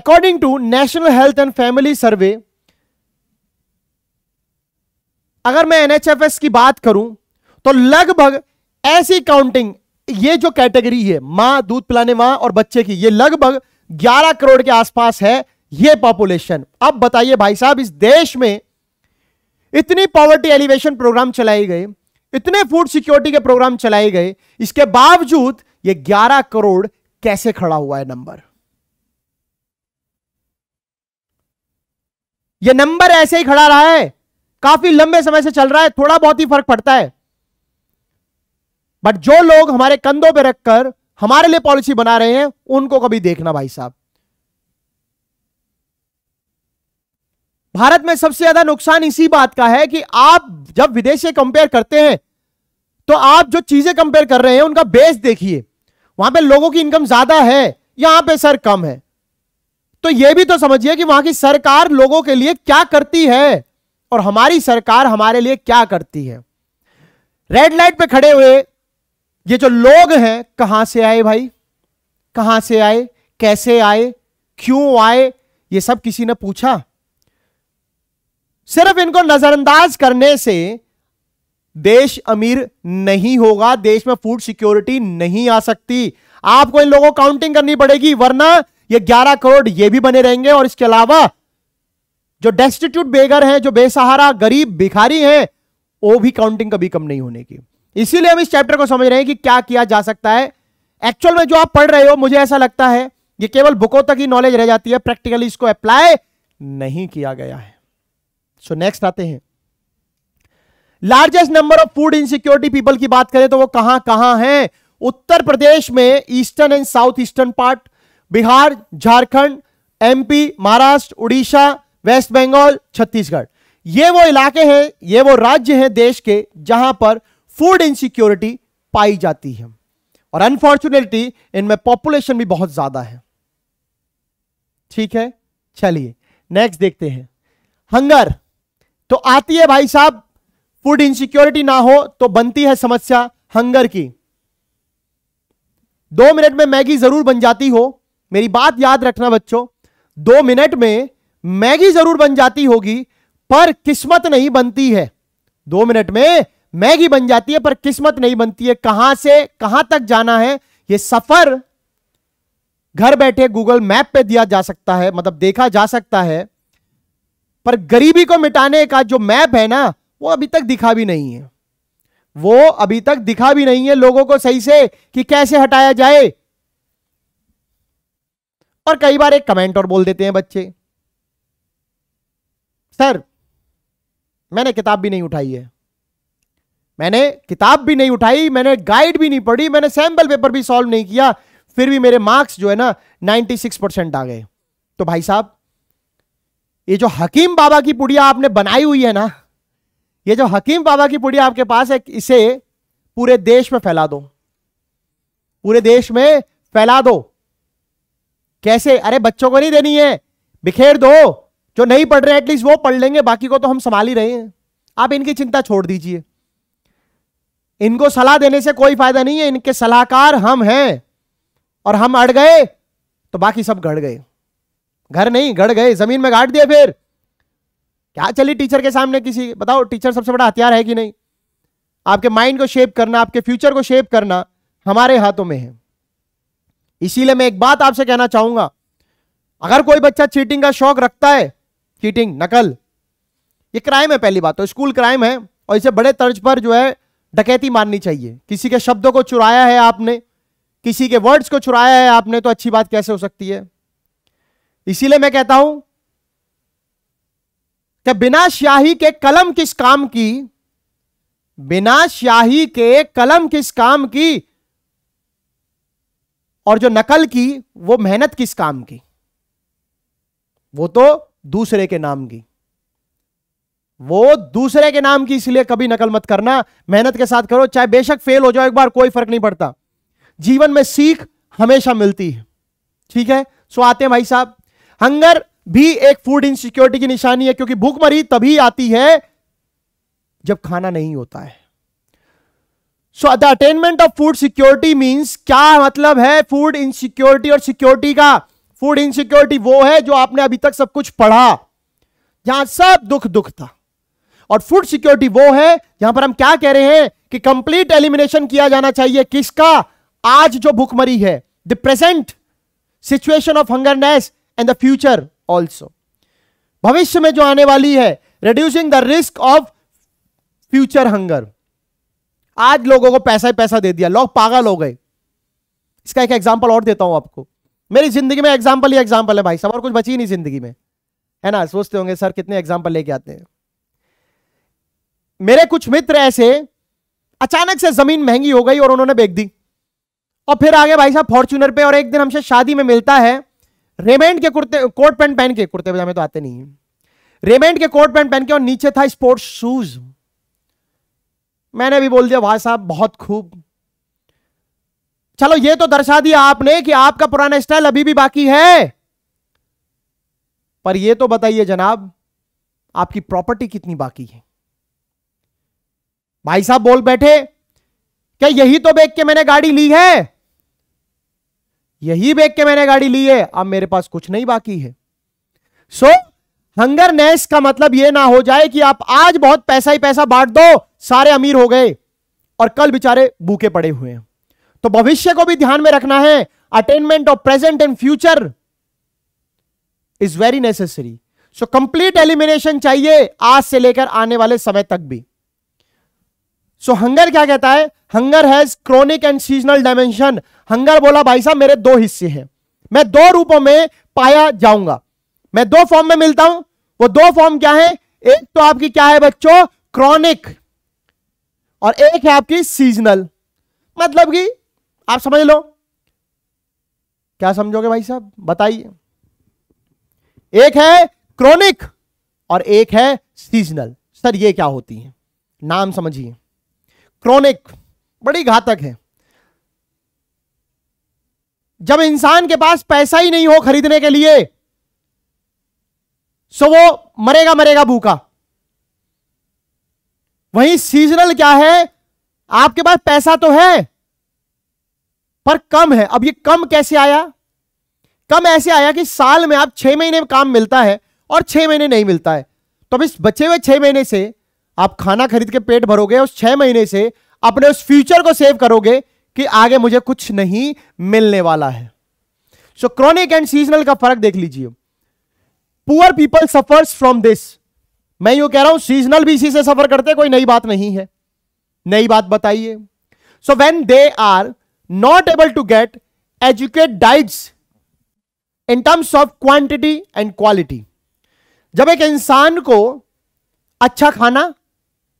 according to National Health and Family Survey अगर मैं एनएचएफएस की बात करूं तो लगभग ऐसी काउंटिंग ये जो कैटेगरी है मां दूध पिलाने मां और बच्चे की ये लगभग 11 करोड़ के आसपास है ये पॉपुलेशन अब बताइए भाई साहब इस देश में इतनी पॉवर्टी एलिवेशन प्रोग्राम चलाए गए इतने फूड सिक्योरिटी के प्रोग्राम चलाए गए इसके बावजूद ये 11 करोड़ कैसे खड़ा हुआ है नंबर ये नंबर ऐसे ही खड़ा रहा है काफी लंबे समय से चल रहा है थोड़ा बहुत ही फर्क पड़ता है बट जो लोग हमारे कंधों पर रखकर हमारे लिए पॉलिसी बना रहे हैं उनको कभी देखना भाई साहब भारत में सबसे ज्यादा नुकसान इसी बात का है कि आप जब विदेश से कंपेयर करते हैं तो आप जो चीजें कंपेयर कर रहे हैं उनका बेस देखिए वहां पे लोगों की इनकम ज्यादा है यहां पे सर कम है तो यह भी तो समझिए कि वहां की सरकार लोगों के लिए क्या करती है और हमारी सरकार हमारे लिए क्या करती है रेड लाइट पे खड़े हुए ये जो लोग हैं कहां से आए भाई कहां से आए कैसे आए क्यों आए ये सब किसी ने पूछा सिर्फ इनको नजरअंदाज करने से देश अमीर नहीं होगा देश में फूड सिक्योरिटी नहीं आ सकती आपको इन लोगों काउंटिंग करनी पड़ेगी वरना ये 11 करोड़ ये भी बने रहेंगे और इसके अलावा जो डेस्टिट्यूट बेगर हैं जो बेसहारा गरीब भिखारी हैं वो भी काउंटिंग कभी कम नहीं होने की इसीलिए हम इस चैप्टर को समझ रहे हैं कि क्या किया जा सकता है एक्चुअल में जो आप पढ़ रहे हो मुझे ऐसा लगता है ये केवल बुकों तक ही नॉलेज रह जाती है प्रैक्टिकली इसको अप्लाई नहीं किया गया है सो so नेक्स्ट आते हैं largest number of food insecurity people की बात करें तो वो कहां कहां हैं उत्तर प्रदेश में eastern and south eastern part Bihar Jharkhand MP Maharashtra Orissa West Bengal Chhattisgarh ये वो इलाके हैं ये वो राज्य हैं देश के जहां पर फूड इनसिक्योरिटी पाई जाती है और अनफॉर्चुनेटली इनमें पॉपुलेशन भी बहुत ज्यादा है ठीक है चलिए नेक्स्ट देखते हैं हंगर तो आती है भाई साहब फूड इनसिक्योरिटी ना हो तो बनती है समस्या हंगर की दो मिनट में मैगी जरूर बन जाती हो मेरी बात याद रखना बच्चों दो मिनट में मैगी जरूर बन जाती होगी पर किस्मत नहीं बनती है दो मिनट में मैगी बन जाती है पर किस्मत नहीं बनती है कहां से कहां तक जाना है यह सफर घर बैठे गूगल मैप पे दिया जा सकता है मतलब देखा जा सकता है पर गरीबी को मिटाने का जो मैप है ना वो अभी तक दिखा भी नहीं है वो अभी तक दिखा भी नहीं है लोगों को सही से कि कैसे हटाया जाए और कई बार एक कमेंट और बोल देते हैं बच्चे सर मैंने किताब भी नहीं उठाई है मैंने किताब भी नहीं उठाई मैंने गाइड भी नहीं पढ़ी मैंने सैंपल पेपर भी सॉल्व नहीं किया फिर भी मेरे मार्क्स जो है ना 96 परसेंट आ गए तो भाई साहब ये जो हकीम बाबा की पुड़िया आपने बनाई हुई है ना ये जो हकीम बाबा की पुड़िया आपके पास है इसे पूरे देश में फैला दो पूरे देश में फैला दो कैसे अरे बच्चों को नहीं देनी है बिखेर दो जो नहीं पढ़ रहे एटलीस्ट वो पढ़ लेंगे बाकी को तो हम संभाल ही रहे हैं आप इनकी चिंता छोड़ दीजिए इनको सलाह देने से कोई फायदा नहीं है इनके सलाहकार हम हैं और हम अड़ गए तो बाकी सब घड़ गए घर नहीं गड़ गए जमीन में गाड़ दिया फिर क्या चली टीचर के सामने किसी बताओ टीचर सबसे बड़ा हथियार है कि नहीं आपके माइंड को शेप करना आपके फ्यूचर को शेप करना हमारे हाथों में है इसीलिए मैं एक बात आपसे कहना चाहूंगा अगर कोई बच्चा चीटिंग का शौक रखता है चीटिंग नकल ये क्राइम है पहली बात तो स्कूल क्राइम है और इसे बड़े तर्ज पर जो है डकैती माननी चाहिए किसी के शब्दों को चुराया है आपने किसी के वर्ड्स को चुराया है आपने तो अच्छी बात कैसे हो सकती है इसीलिए मैं कहता हूं कि बिना स्याही के कलम किस काम की बिना स्याही के कलम किस काम की और जो नकल की वो मेहनत किस काम की वो तो दूसरे के नाम की वो दूसरे के नाम की इसलिए कभी नकल मत करना मेहनत के साथ करो चाहे बेशक फेल हो जाओ एक बार कोई फर्क नहीं पड़ता जीवन में सीख हमेशा मिलती है ठीक है सो आते हैं भाई साहब हंगर भी एक फूड इनसिक्योरिटी की निशानी है क्योंकि भूखमरी तभी आती है जब खाना नहीं होता है so the attainment of food security means क्या मतलब है फूड इनसिक्योरिटी और सिक्योरिटी का फूड इनसिक्योरिटी वो है जो आपने अभी तक सब कुछ पढ़ा जहां सब दुख दुख था और फूड सिक्योरिटी वो है जहां पर हम क्या कह रहे हैं कि कंप्लीट एलिमिनेशन किया जाना चाहिए किसका आज जो भूखमरी है the present situation of hungerness and the future also भविष्य में जो आने वाली है reducing the risk of future hunger आज लोगों को पैसा ही पैसा दे दिया लोग पागल हो गए इसका एक एग्जाम्पल और देता हूं आपको मेरी जिंदगी में एग्जाम्पल ही एग्जाम्पल है भाई सब और कुछ बची नहीं जिंदगी में है ना सोचते होंगे सर कितने एग्जाम्पल लेके आते हैं मेरे कुछ मित्र ऐसे अचानक से जमीन महंगी हो गई और उन्होंने बेच दी और फिर आगे भाई साहब फॉर्च्यूनर पे और एक दिन हमसे शादी में मिलता है रेमेंड के कुर्ते कोट पैंट पहन के कुर्ते पजामे तो आते नहीं है रेमेंड के कोट पैंट पहन के और नीचे था स्पोर्ट्स शूज मैंने भी बोल दिया भाई साहब बहुत खूब चलो ये तो दर्शा दिया आपने कि आपका पुराना स्टाइल अभी भी बाकी है पर यह तो बताइए जनाब आपकी प्रॉपर्टी कितनी बाकी है भाई साहब बोल बैठे क्या यही तो बेच के मैंने गाड़ी ली है यही बेच के मैंने गाड़ी ली है अब मेरे पास कुछ नहीं बाकी है सो so, हंगरनेस का मतलब यह ना हो जाए कि आप आज बहुत पैसा ही पैसा बांट दो सारे अमीर हो गए और कल बेचारे भूखे पड़े हुए हैं तो भविष्य को भी ध्यान में रखना है attainment of present and future is very necessary so complete elimination चाहिए आज से लेकर आने वाले समय तक भी सो so, हंगर क्या कहता है hunger has chronic and seasonal dimension hunger बोला भाई साहब मेरे दो हिस्से हैं मैं दो रूपों में पाया जाऊंगा मैं दो फॉर्म में मिलता हूं वो दो फॉर्म क्या है एक तो आपकी क्या है बच्चों क्रॉनिक और एक है आपकी सीजनल मतलब कि आप समझ लो क्या समझोगे भाई साहब बताइए एक है क्रॉनिक और एक है सीजनल सर ये क्या होती है नाम समझिए क्रॉनिक बड़ी घातक है जब इंसान के पास पैसा ही नहीं हो खरीदने के लिए सो वो मरेगा मरेगा भूखा वहीं सीजनल क्या है आपके पास पैसा तो है पर कम है अब ये कम कैसे आया कम ऐसे आया कि साल में आप छह महीने काम मिलता है और छह महीने नहीं मिलता है तो अब इस बचे हुए छह महीने से आप खाना खरीद के पेट भरोगे उस छह महीने से अपने उस फ्यूचर को सेव करोगे कि आगे मुझे कुछ नहीं मिलने वाला है सो क्रॉनिक एंड सीजनल का फर्क देख लीजिए poor people suffers from this मैं यू कह रहा हूं सीजनल भी इसी से सफर करते कोई नई बात नहीं है नई बात बताइए so when they are not able to get adequate diets in terms of quantity and quality जब एक इंसान को अच्छा खाना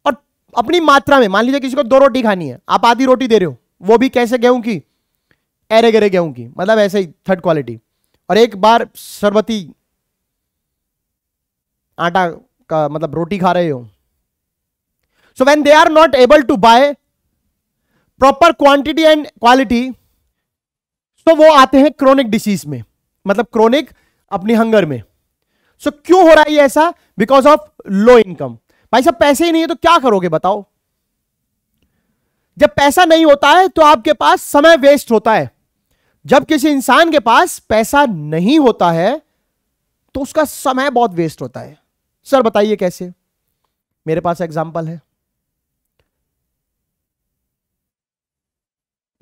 और अपनी मात्रा में मान लीजिए किसी को दो रोटी खानी है आप आधी रोटी दे रहे हो वो भी कैसे गेहूं की एरे गेरे गेहूं की मतलब ऐसे ही थर्ड क्वालिटी और एक बार शरबती आटा का मतलब रोटी खा रहे हो so when they are not able to buy proper quantity and quality so वो आते हैं क्रोनिक डिसीज में मतलब क्रोनिक अपनी हंगर में सो so, क्यों हो रहा है ऐसा बिकॉज ऑफ लो इनकम भाई साहब पैसे ही नहीं है तो क्या करोगे बताओ जब पैसा नहीं होता है तो आपके पास समय वेस्ट होता है जब किसी इंसान के पास पैसा नहीं होता है तो उसका समय बहुत वेस्ट होता है सर बताइए कैसे मेरे पास एग्जाम्पल है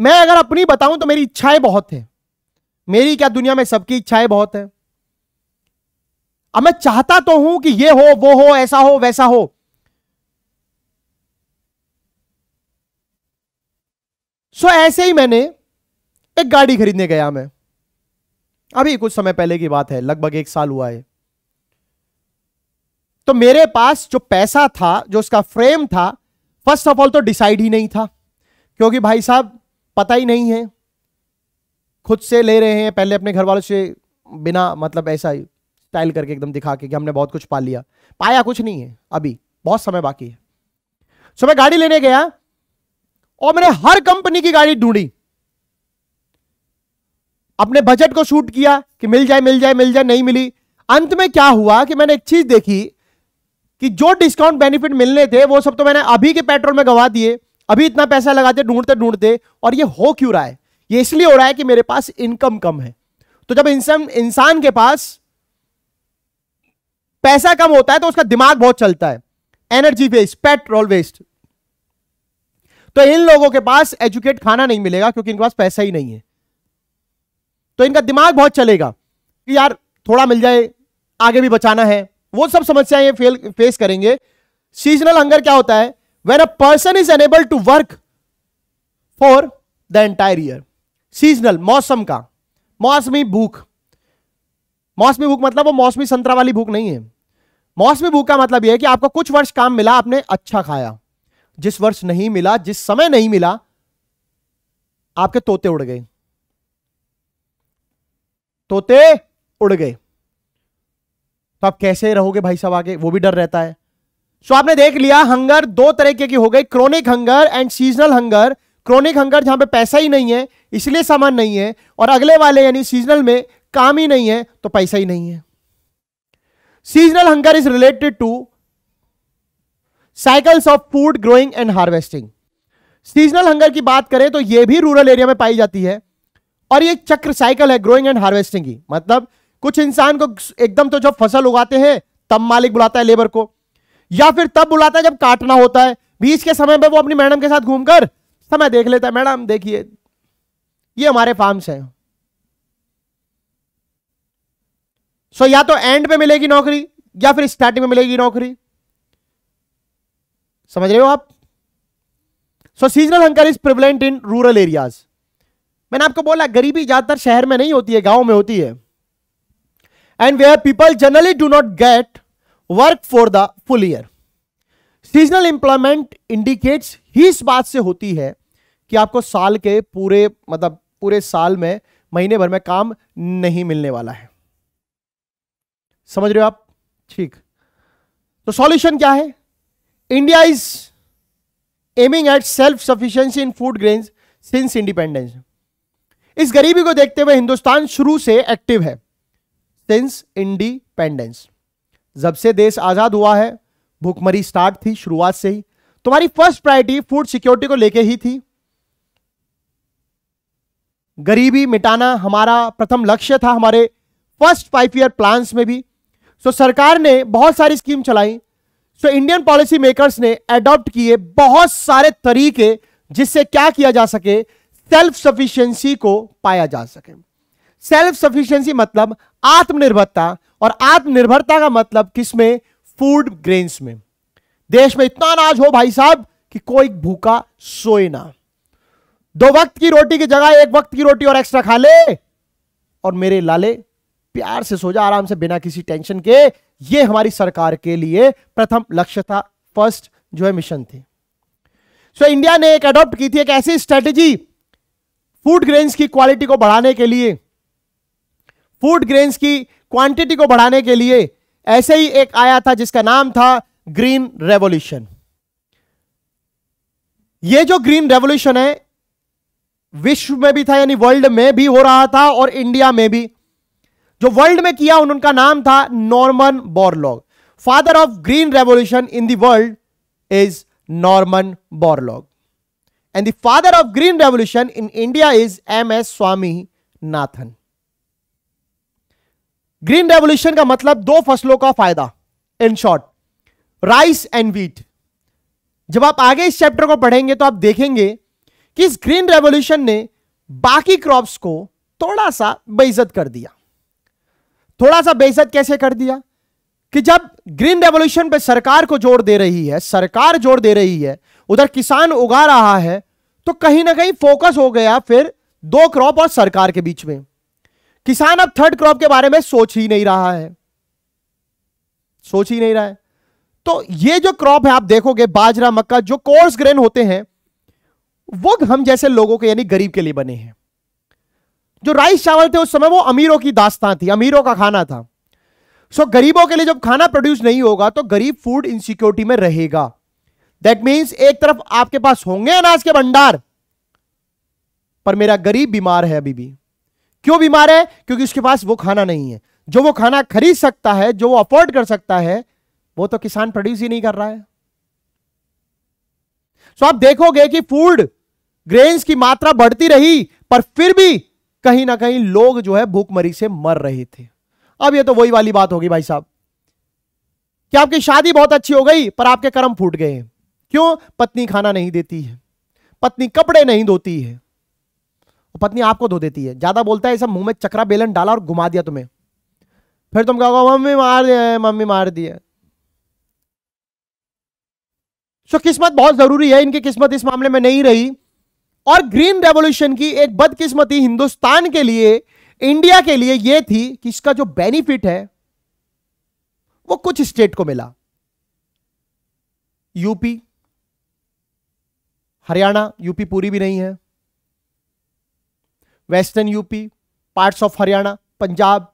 मैं अगर अपनी बताऊं तो मेरी इच्छाएं बहुत है मेरी क्या दुनिया में सबकी इच्छाएं बहुत है अब मैं चाहता तो हूं कि ये हो वो हो ऐसा हो वैसा हो सो so, ऐसे ही मैंने एक गाड़ी खरीदने गया मैं अभी कुछ समय पहले की बात है लगभग एक साल हुआ है तो मेरे पास जो पैसा था जो उसका फ्रेम था फर्स्ट ऑफ ऑल तो डिसाइड ही नहीं था क्योंकि भाई साहब पता ही नहीं है खुद से ले रहे हैं पहले अपने घर वालों से बिना मतलब ऐसा ही स्टाइल करके एकदम दिखा के कि हमने बहुत कुछ पा लिया पाया कुछ नहीं है अभी बहुत समय बाकी है सो मैं गाड़ी लेने गया और मैंने हर कंपनी की गाड़ी ढूंढी अपने बजट को शूट किया कि मिल जाए मिल जाए मिल जाए नहीं मिली अंत में क्या हुआ कि मैंने एक चीज देखी कि जो डिस्काउंट बेनिफिट मिलने थे वो सब तो मैंने अभी के पेट्रोल में गवा दिए अभी इतना पैसा लगाते ढूंढते ढूंढते और ये हो क्यों रहा है ये इसलिए हो रहा है कि मेरे पास इनकम कम है तो जब इंसान इंसान के पास पैसा कम होता है तो उसका दिमाग बहुत चलता है एनर्जी वेस्ट पेट्रोल वेस्ट तो इन लोगों के पास एजुकेट खाना नहीं मिलेगा क्योंकि इनके पास पैसा ही नहीं है तो इनका दिमाग बहुत चलेगा कि यार थोड़ा मिल जाए आगे भी बचाना है वो सब समस्याएं फेल फेस करेंगे सीजनल हंगर क्या होता है when a person is unable to work for the entire year seasonal मौसम का मौसमी भूख मौसमी भूख मतलब वो मौसमी संतरा वाली भूख नहीं है मौसमी भूख का मतलब यह है कि आपको कुछ वर्ष काम मिला आपने अच्छा खाया जिस वर्ष नहीं मिला जिस समय नहीं मिला आपके तोते उड़ गए तोते उड़ गए तो आप कैसे रहोगे भाई साहब आगे वो भी डर रहता है सो आपने देख लिया हंगर दो तरीके की हो गई chronic hunger and seasonal hunger chronic hunger जहां पे पैसा ही नहीं है इसलिए सामान नहीं है और अगले वाले यानी सीजनल में काम ही नहीं है तो पैसा ही नहीं है seasonal hunger is related to cycles of food growing and harvesting seasonal hunger की बात करें तो ये भी रूरल एरिया में पाई जाती है और ये चक्र साइकिल है ग्रोइंग एंड हार्वेस्टिंग की मतलब कुछ इंसान को एकदम तो जब फसल उगाते हैं तब मालिक बुलाता है लेबर को या फिर तब बुलाता है जब काटना होता है बीच के समय में वो अपनी मैडम के साथ घूमकर समय देख लेता है मैडम देखिए ये हमारे फार्म्स हैं सो या तो एंड में मिलेगी नौकरी या फिर स्टार्टिंग में मिलेगी नौकरी समझ रहे हो आप so seasonal hunger is prevalent in rural areas मैंने आपको बोला गरीबी ज्यादातर शहर में नहीं होती है गांव में होती है and where people generally do not get work for the full year seasonal employment indicates ही इस बात से होती है कि आपको साल के पूरे मतलब पूरे साल में महीने भर में काम नहीं मिलने वाला है समझ रहे हो आप ठीक तो सॉल्यूशन क्या है India is aiming at self sufficiency in food grain since independence इस गरीबी को देखते हुए हिंदुस्तान शुरू से एक्टिव है सिंस इंडिपेंडेंस जब से देश आजाद हुआ है भूखमरी स्टार्ट थी शुरुआत से ही तुम्हारी फर्स्ट प्रायोरिटी फूड सिक्योरिटी को लेके ही थी गरीबी मिटाना हमारा प्रथम लक्ष्य था हमारे फर्स्ट फाइव ईयर प्लान्स में भी सो सरकार ने बहुत सारी स्कीम चलाई सो इंडियन पॉलिसी मेकर्स ने अडॉप्ट किए बहुत सारे तरीके जिससे क्या किया जा सके सेल्फ सफिशियंसी को पाया जा सके सेल्फ सफिशियंसी मतलब आत्मनिर्भरता और आत्मनिर्भरता का मतलब किसमें फूड ग्रेन्स में देश में इतना अनाज हो भाई साहब कि कोई भूखा सोए ना दो वक्त की रोटी की जगह एक वक्त की रोटी और एक्स्ट्रा खा ले और मेरे लाले प्यार से सो जा आराम से बिना किसी टेंशन के ये हमारी सरकार के लिए प्रथम लक्ष्य था फर्स्ट जो है मिशन थी सो so, इंडिया ने एक अडॉप्ट की थी एक ऐसी स्ट्रेटेजी फूड ग्रेन्स की क्वालिटी को बढ़ाने के लिए फूड ग्रेन्स की क्वांटिटी को बढ़ाने के लिए ऐसे ही एक आया था जिसका नाम था ग्रीन रेवोल्यूशन ये जो ग्रीन रेवोल्यूशन है विश्व में भी था यानी वर्ल्ड में भी हो रहा था और इंडिया में भी जो वर्ल्ड में किया उनका नाम था Norman Borlaug father of green revolution in the world is Norman Borlaug and the father of green revolution in India is M S Swaminathan green revolution का मतलब दो फसलों का फायदा in short rice and wheat जब आप आगे इस चैप्टर को पढ़ेंगे तो आप देखेंगे कि इस ग्रीन रेवोल्यूशन ने बाकी क्रॉप्स को थोड़ा सा बेइज्जत कर दिया थोड़ा सा बेइज्जत कैसे कर दिया कि जब ग्रीन रेवोल्यूशन पे सरकार को जोर दे रही है सरकार जोर दे रही है उधर किसान उगा रहा है तो कहीं ना कहीं फोकस हो गया फिर दो क्रॉप और सरकार के बीच में किसान अब थर्ड क्रॉप के बारे में सोच ही नहीं रहा है सोच ही नहीं रहा है तो ये जो क्रॉप है आप देखोगे बाजरा मक्का जो कोर्स ग्रेन होते हैं वो हम जैसे लोगों के यानी गरीब के लिए बने हैं जो राइस चावल थे उस समय वो अमीरों की दास्तान थी अमीरों का खाना था सो so, गरीबों के लिए जब खाना प्रोड्यूस नहीं होगा तो गरीब फूड इनसिक्योरिटी में रहेगा दैट मीन्स एक तरफ आपके पास होंगे अनाज के भंडार पर मेरा गरीब बीमार है अभी भी क्यों बीमार है क्योंकि उसके पास वो खाना नहीं है जो वो खाना खरीद सकता है जो वो अफोर्ड कर सकता है वो तो किसान प्रोड्यूस ही नहीं कर रहा है सो so, आप देखोगे कि फूड ग्रेन्स की मात्रा बढ़ती रही पर फिर भी कहीं ना कहीं लोग जो है भूखमरी से मर रहे थे अब ये तो वही वाली बात होगी भाई साहब कि आपकी शादी बहुत अच्छी हो गई पर आपके कर्म फूट गए क्यों पत्नी खाना नहीं देती है पत्नी कपड़े नहीं धोती है पत्नी आपको धो देती है ज्यादा बोलता है ऐसा मुंह में चक्रा बेलन डाला और घुमा दिया तुम्हें फिर तुम कहोगे मम्मी मार दिया मम्मी मार दिया सो किस्मत बहुत जरूरी है इनकी किस्मत इस मामले में नहीं रही और ग्रीन रेवोल्यूशन की एक बदकिस्मती हिंदुस्तान के लिए इंडिया के लिए यह थी कि इसका जो बेनिफिट है वो कुछ स्टेट को मिला यूपी हरियाणा यूपी पूरी भी नहीं है western UP parts of Haryana Punjab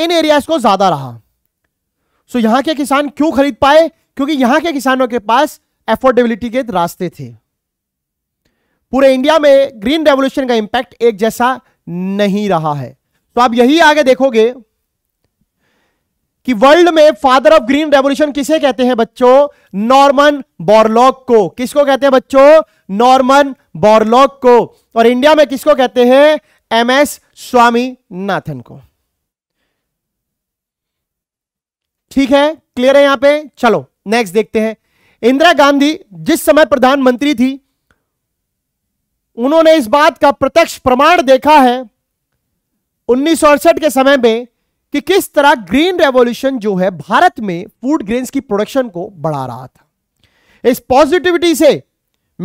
in areas को ज्यादा रहा सो so यहां के किसान क्यों खरीद पाए क्योंकि यहां के किसानों के पास एफोर्डेबिलिटी के रास्ते थे पूरे इंडिया में ग्रीन रेवोल्यूशन का इंपैक्ट एक जैसा नहीं रहा है तो आप यही आगे देखोगे कि वर्ल्ड में फादर ऑफ ग्रीन रेवोल्यूशन किसे कहते हैं बच्चों नॉर्मन बोरलॉग को किसको कहते हैं बच्चों नॉर्मन बोरलॉग को और इंडिया में किसको कहते हैं एम एस स्वामीनाथन को ठीक है क्लियर है यहां पे चलो नेक्स्ट देखते हैं इंदिरा गांधी जिस समय प्रधानमंत्री थी उन्होंने इस बात का प्रत्यक्ष प्रमाण देखा है उन्नीस के समय में कि किस तरह ग्रीन रेवोल्यूशन जो है भारत में फूड ग्रेन्स की प्रोडक्शन को बढ़ा रहा था इस पॉजिटिविटी से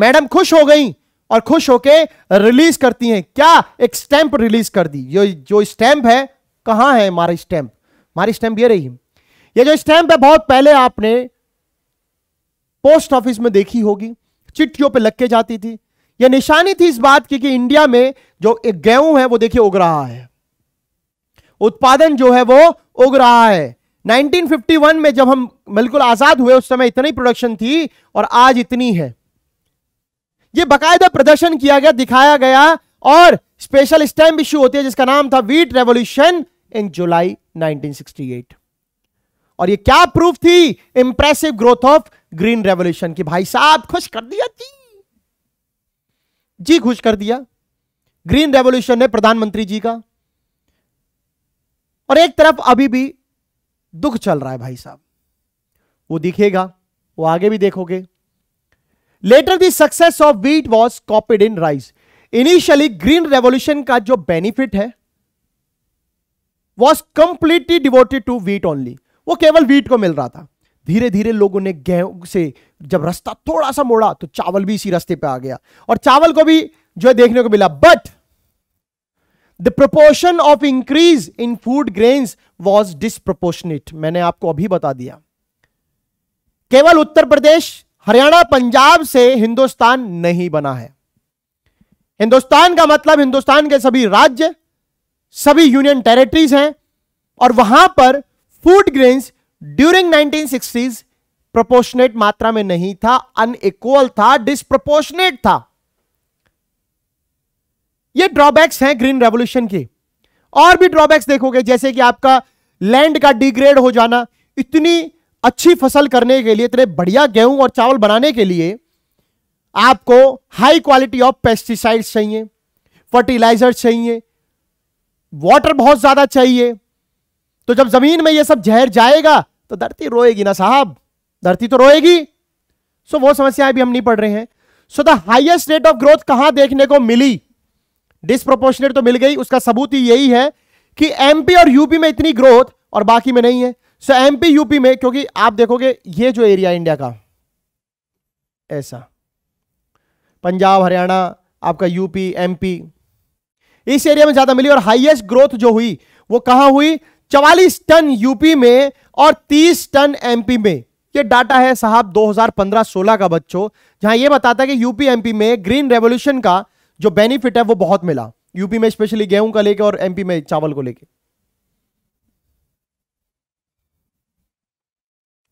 मैडम खुश हो गई और खुश होके रिलीज करती हैं क्या एक स्टैंप रिलीज कर दी जो जो स्टैंप है कहां है हमारा स्टैंप हमारी स्टैंप ये रही ये जो स्टैंप है बहुत पहले आपने पोस्ट ऑफिस में देखी होगी चिट्ठियों पे लग के जाती थी यह निशानी थी इस बात की कि इंडिया में जो गेहूं है वो देखिए उग रहा है उत्पादन जो है वो उग रहा है 1951 में जब हम बिल्कुल आजाद हुए उस समय इतनी प्रोडक्शन थी और आज इतनी है यह बकायदा प्रदर्शन किया गया दिखाया गया और स्पेशल स्टैम्प इश्यू होती है जिसका नाम था वीट रेवोल्यूशन इन जुलाई 1968 और ये क्या प्रूफ थी impressive growth of green revolution की भाई साहब खुश कर दिया थी जी खुश कर दिया ग्रीन रेवोल्यूशन ने प्रधानमंत्री जी का और एक तरफ अभी भी दुख चल रहा है भाई साहब वो दिखेगा वो आगे भी देखोगे later the success of wheat was copied in rice initially green revolution का जो बेनिफिट है was completely devoted to wheat only वो केवल वीट को मिल रहा था धीरे धीरे लोगों ने गेहूं से जब रास्ता थोड़ा सा मोड़ा तो चावल भी इसी रास्ते पे आ गया और चावल को भी जो है देखने को मिला but the proportion of increase in food grains was disproportionate मैंने आपको अभी बता दिया केवल उत्तर प्रदेश हरियाणा पंजाब से हिंदुस्तान नहीं बना है हिंदुस्तान का मतलब हिंदुस्तान के सभी राज्य सभी यूनियन टेरिटरीज हैं और वहां पर food grains during 1960s proportionate मात्रा में नहीं था अनइक्वल था डिस्प्रोपोर्शनेट था ये ड्रॉबैक्स हैं ग्रीन रेवोल्यूशन की और भी ड्रॉबैक्स देखोगे जैसे कि आपका लैंड का डिग्रेड हो जाना इतनी अच्छी फसल करने के लिए इतने बढ़िया गेहूं और चावल बनाने के लिए आपको हाई क्वालिटी ऑफ पेस्टिसाइड्स चाहिए फर्टिलाइजर चाहिए वाटर बहुत ज्यादा चाहिए तो जब जमीन में यह सब जहर जाएगा तो धरती रोएगी ना साहब धरती तो रोएगी सो वो समस्याएं भी हम नहीं पढ़ रहे हैं so the highest rate of growth कहां देखने को मिली डिस्प्रोपोर्शनेट तो मिल गई उसका सबूत ही यही है कि एमपी और यूपी में इतनी ग्रोथ और बाकी में नहीं है सो एमपी यूपी में क्योंकि आप देखोगे ये जो एरिया इंडिया का ऐसा पंजाब हरियाणा आपका यूपी एमपी इस एरिया में ज्यादा मिली और हाईएस्ट ग्रोथ जो हुई वो कहां हुई 44 टन यूपी में और 30 टन एमपी में ये डाटा है साहब 2015-16 का बच्चों जहां ये बताता है कि यूपी एमपी में ग्रीन रेवोल्यूशन का जो बेनिफिट है वो बहुत मिला यूपी में स्पेशली गेहूं का लेके और एमपी में चावल को लेके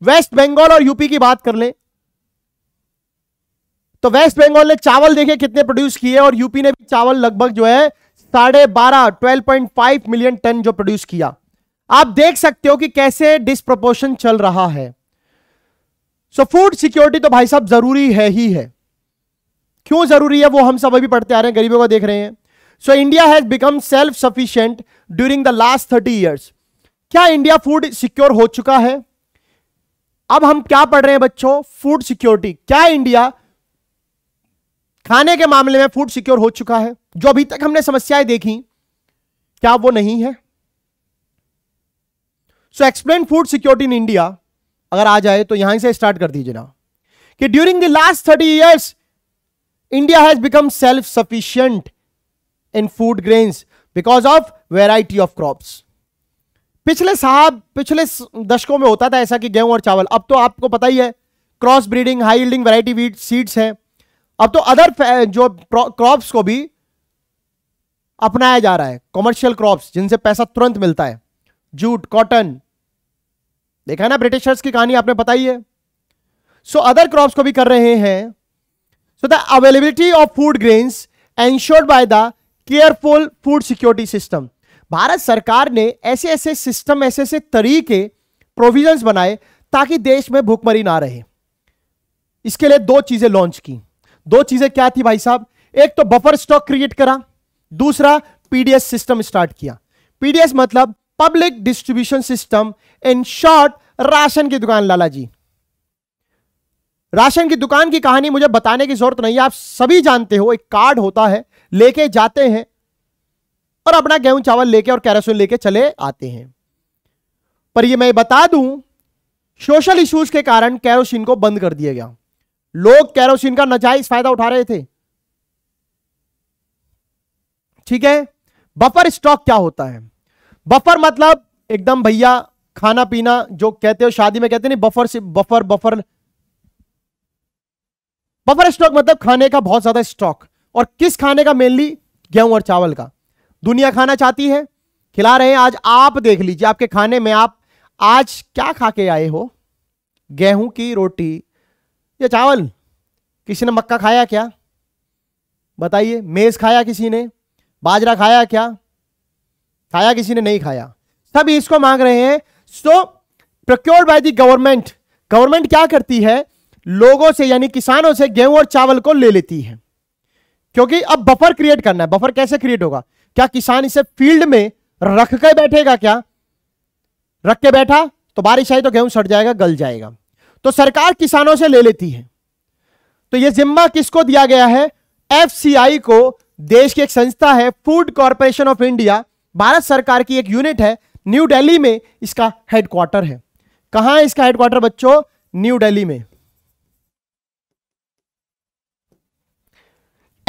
वेस्ट बंगाल और यूपी की बात कर ले तो वेस्ट बंगाल ने चावल देखे कितने प्रोड्यूस किए और यूपी ने भी चावल लगभग जो है साढ़े बारह twelve point five million ton जो प्रोड्यूस किया आप देख सकते हो कि कैसे डिस्प्रोपोर्शन चल रहा है सो फूड सिक्योरिटी तो भाई साहब जरूरी है ही है क्यों जरूरी है वो हम सब अभी पढ़ते आ रहे हैं गरीबों को देख रहे हैं so India has become self sufficient during the last thirty years क्या इंडिया फूड सिक्योर हो चुका है अब हम क्या पढ़ रहे हैं बच्चों फूड सिक्योरिटी क्या इंडिया खाने के मामले में फूड सिक्योर हो चुका है जो अभी तक हमने समस्याएं देखी क्या वो नहीं है so explain food security in India अगर आ जाए तो यहां से स्टार्ट कर दीजिए ना कि during the last thirty years India has become self sufficient in food grains because of variety of crops पिछले साहब पिछले दशकों में होता था ऐसा कि गेहूं और चावल अब तो आपको पता ही है cross breeding high yielding variety wheat seeds हैं अब तो अदर जो क्रॉप्स को भी अपनाया जा रहा है कॉमर्शियल क्रॉप्स जिनसे पैसा तुरंत मिलता है जूट कॉटन देखा ना ब्रिटिशर्स की कहानी आपने बताई है सो अदर क्रॉप्स को भी कर रहे हैं so the availability of food grains ensured by the careful food security system Bharat सरकार ने ऐसे ऐसे सिस्टम ऐसे ऐसे तरीके प्रोविजंस बनाए ताकि देश में भूखमरी ना रहे इसके लिए दो चीजें लॉन्च की दो चीजें क्या थी भाई साहब एक तो बफर स्टॉक क्रिएट करा दूसरा पीडीएस सिस्टम स्टार्ट किया पीडीएस मतलब public distribution system in short ration की दुकान लाला जी राशन की दुकान की कहानी मुझे बताने की जरूरत नहीं है आप सभी जानते हो एक कार्ड होता है लेके जाते हैं और अपना गेहूं चावल लेके और कैरोसिन लेके चले आते हैं पर ये मैं बता दूं सोशल इश्यूज के कारण कैरोसिन को बंद कर दिया गया लोग कैरोसिन का नजायज फायदा उठा रहे थे ठीक है बफर स्टॉक क्या होता है बफर मतलब एकदम भैया खाना पीना जो कहते हो शादी में कहते नहीं बफर से बफर बफर बफर स्टॉक मतलब खाने का बहुत ज्यादा स्टॉक और किस खाने का मेनली गेहूं और चावल का दुनिया खाना चाहती है खिला रहे हैं आज आप देख लीजिए आपके खाने में आप आज क्या खा के आए हो गेहूं की रोटी या चावल किसी ने मक्का खाया क्या बताइए मेज खाया किसी ने बाजरा खाया क्या खाया किसी ने नहीं खाया सब इसको मांग रहे हैं so procured by the government government क्या करती है लोगों से यानी किसानों से गेहूं और चावल को ले लेती है क्योंकि अब बफर क्रिएट करना है बफर कैसे क्रिएट होगा क्या किसान इसे फील्ड में रख कर बैठेगा क्या रख के बैठा तो बारिश आई तो गेहूं सड़ जाएगा गल जाएगा तो सरकार किसानों से ले लेती है तो यह जिम्मा किसको दिया गया है एफसीआई को देश की एक संस्था है food corporation of India Bharat सरकार की एक यूनिट है न्यू दिल्ली में इसका हेडक्वार्टर है कहां है इसका हेडक्वार्टर बच्चों न्यू दिल्ली में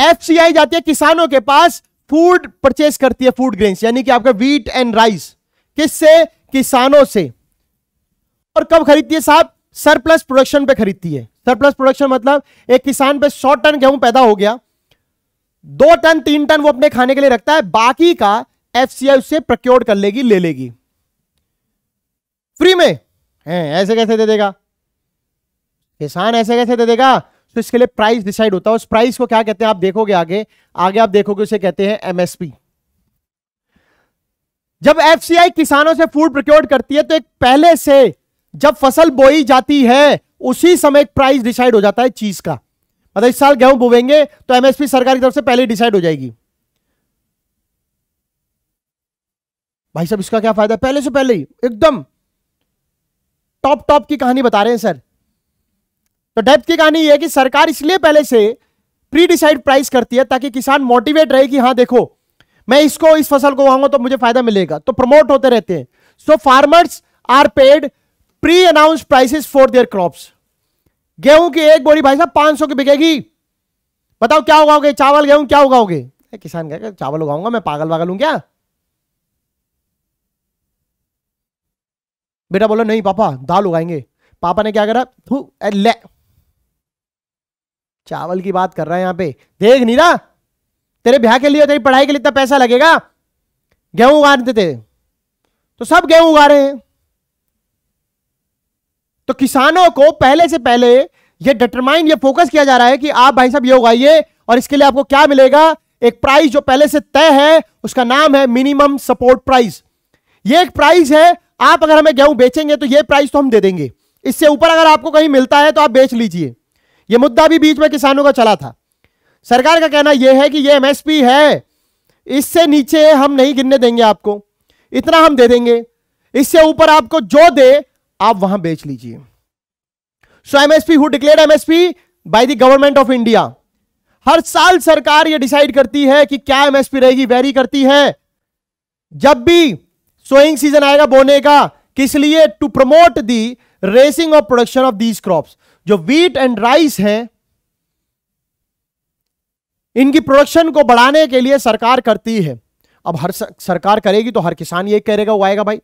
एफसीआई जाती है किसानों के पास फूड परचेस करती है फूड ग्रेन यानी कि आपका व्हीट एंड राइस किससे किसानों से और कब खरीदती है साहब सरप्लस प्रोडक्शन पे खरीदती है सरप्लस प्रोडक्शन मतलब एक किसान पे सौ टन गेहूं पैदा हो गया दो टन तीन टन वो अपने खाने के लिए रखता है बाकी का एफ सी आई उससे प्रक्योर कर लेगी ले लेगी फ्री में हैं ऐसे कैसे दे देगा किसान ऐसे कैसे दे देगा तो इसके लिए प्राइस डिसाइड होता है उस प्राइस को क्या कहते हैं आप देखोगे आगे आगे आप देखोगे उसे कहते हैं एमएसपी जब एफसीआई किसानों से फूड प्रोक्योर करती है तो एक पहले से जब फसल बोई जाती है उसी समय प्राइस डिसाइड हो जाता है चीज का मतलब इस साल गेहूं बोवेंगे तो एमएसपी सरकार की तरफ से पहले डिसाइड हो जाएगी भाई साहब इसका क्या फायदा पहले से पहले ही एकदम टॉप टॉप की कहानी बता रहे हैं सर तो डेप्थ की कहानी यह है कि सरकार इसलिए पहले से प्री डिसाइड प्राइस करती है ताकि किसान मोटिवेट रहे कि हाँ देखो मैं इसको इस फसल को उगाऊंगा तो मुझे फायदा मिलेगा तो प्रमोट होते रहते हैं so farmers are paid pre announce prices for their crops गेहूं की एक बोरी भाई साहब पांच सौ की बिकेगी बताओ क्या उगाओगे चावल गेहूं क्या उगाओगे किसान कहेगा चावल उगाऊंगा मैं पागल वागल हूं क्या बेटा बोला नहीं पापा दाल उगाएंगे पापा ने क्या करा ले चावल की बात कर रहा है यहां पे देख नीरा तेरे ब्याह के लिए तेरी पढ़ाई के लिए इतना पैसा लगेगा गेहूं उगा देते थे तो सब गेहूं उगा रहे हैं तो किसानों को पहले से पहले ये डिटरमाइन ये फोकस किया जा रहा है कि आप भाई साहब ये उगाइए और इसके लिए आपको क्या मिलेगा एक प्राइस जो पहले से तय है उसका नाम है मिनिमम सपोर्ट प्राइस ये एक प्राइस है आप अगर हमें गेहूं बेचेंगे तो ये प्राइस तो हम दे देंगे इससे ऊपर अगर आपको कहीं मिलता है तो आप बेच लीजिए यह मुद्दा भी बीच में किसानों का चला था सरकार का कहना यह है कि यह एमएसपी है इससे नीचे हम नहीं गिनने देंगे आपको इतना हम दे देंगे इससे ऊपर आपको जो दे आप वहां बेच लीजिए so MSP who declare MSP by the government of India हर साल सरकार यह डिसाइड करती है कि क्या एमएसपी रहेगी वेरी करती है जब भी सोइंग सीजन आएगा बोने का किस लिए to promote the raising of production of these crop जो वीट एंड राइस हैं इनकी प्रोडक्शन को बढ़ाने के लिए सरकार करती है अब हर सरकार करेगी तो हर किसान ये करेगा आएगा भाई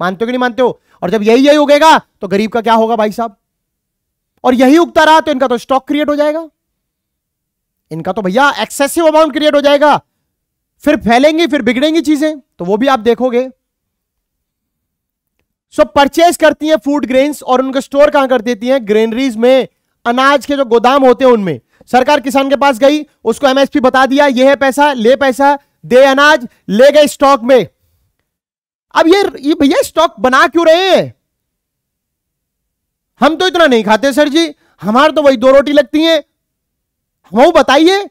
मानते हो कि नहीं मानते हो और जब यही यही उगेगा तो गरीब का क्या होगा भाई साहब और यही उगता रहा तो इनका तो स्टॉक क्रिएट हो जाएगा इनका तो भैया एक्सेसिव अमाउंट क्रिएट हो जाएगा फिर फैलेंगी फिर बिगड़ेंगी चीजें तो वो भी आप देखोगे सो परचेज करती हैं फूड ग्रेन्स और उनको स्टोर कहां कर देती हैं ग्रेनरीज में अनाज के जो गोदाम होते हैं उनमें सरकार किसान के पास गई उसको एमएसपी बता दिया ये है पैसा ले पैसा दे अनाज ले गए स्टॉक में अब ये, ये भैया स्टॉक बना क्यों रहे हैं हम तो इतना नहीं खाते सर जी हमारे तो वही दो रोटी लगती है हम बताइए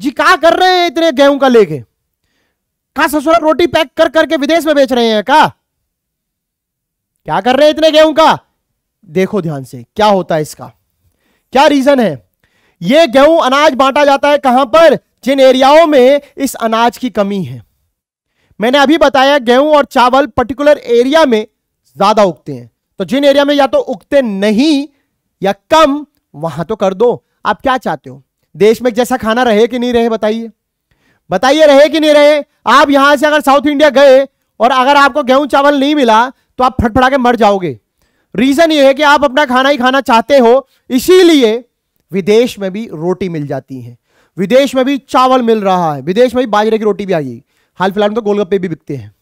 जी क्या कर रहे हैं इतने गेहूं का लेके कहा ससुराल रोटी पैक कर करके विदेश में बेच रहे हैं कहा क्या कर रहे हैं इतने गेहूं का देखो ध्यान से क्या होता है इसका क्या रीजन है ये गेहूं अनाज बांटा जाता है कहां पर जिन एरियाओं में इस अनाज की कमी है मैंने अभी बताया गेहूं और चावल पर्टिकुलर एरिया में ज्यादा उगते हैं तो जिन एरिया में या तो उगते नहीं या कम वहां तो कर दो आप क्या चाहते हो देश में जैसा खाना रहे कि नहीं रहे बताइए बताइए रहे कि नहीं रहे आप यहां से अगर साउथ इंडिया गए और अगर आपको गेहूं चावल नहीं मिला तो आप फटफड़ा के मर जाओगे रीजन ये है कि आप अपना खाना ही खाना चाहते हो इसीलिए विदेश में भी रोटी मिल जाती है विदेश में भी चावल मिल रहा है विदेश में भी बाजरे की रोटी भी आ गई हाल फिलहाल में तो गोलगप्पे भी बिकते हैं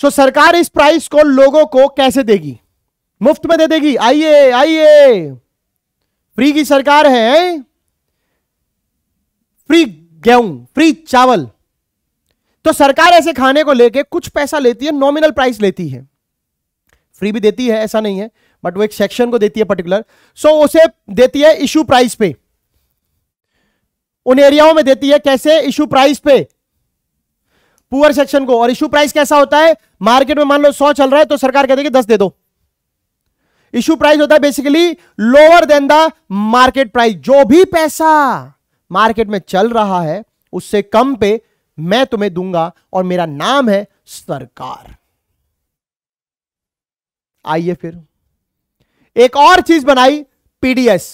सो सरकार इस प्राइस को लोगों को कैसे देगी मुफ्त में दे देगी आइए आइए फ्री की सरकार है फ्री गेहूं फ्री चावल तो सरकार ऐसे खाने को लेके कुछ पैसा लेती है नॉमिनल प्राइस लेती है फ्री भी देती है ऐसा नहीं है बट वो एक सेक्शन को देती है पर्टिकुलर सो so, उसे देती है इशू प्राइस पे उन एरियाओं में देती है कैसे इशू प्राइस पे पुअर सेक्शन को और इशू प्राइस कैसा होता है मार्केट में मान लो सौ चल रहा है तो सरकार कहती है कि दस दे दो इशू प्राइस होता है basically lower than the market price जो भी पैसा मार्केट में चल रहा है उससे कम पे मैं तुम्हें दूंगा और मेरा नाम है सरकार आइए फिर एक और चीज बनाई पीडीएस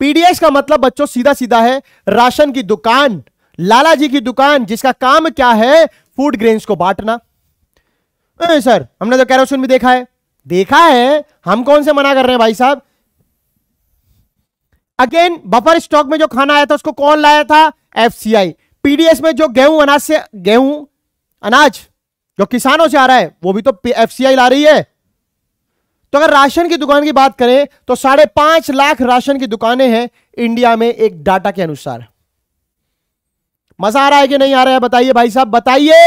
पीडीएस का मतलब बच्चों सीधा सीधा है राशन की दुकान लाला जी की दुकान जिसका काम क्या है फूड ग्रेन्स को बांटना सर हमने तो कैरोसिन भी देखा है देखा है हम कौन से मना कर रहे हैं भाई साहब अगेन बफर स्टॉक में जो खाना आया था उसको कौन लाया था एफसीआई पीडीएस में जो गेहूं अनाज से गेहूं अनाज जो किसानों से आ रहा है वो भी तो एफसीआई ला रही है तो अगर राशन की दुकान की बात करें तो साढ़े पांच लाख राशन की दुकानें हैं इंडिया में एक डाटा के अनुसार मजा आ रहा है कि नहीं आ रहा है बताइए भाई साहब बताइए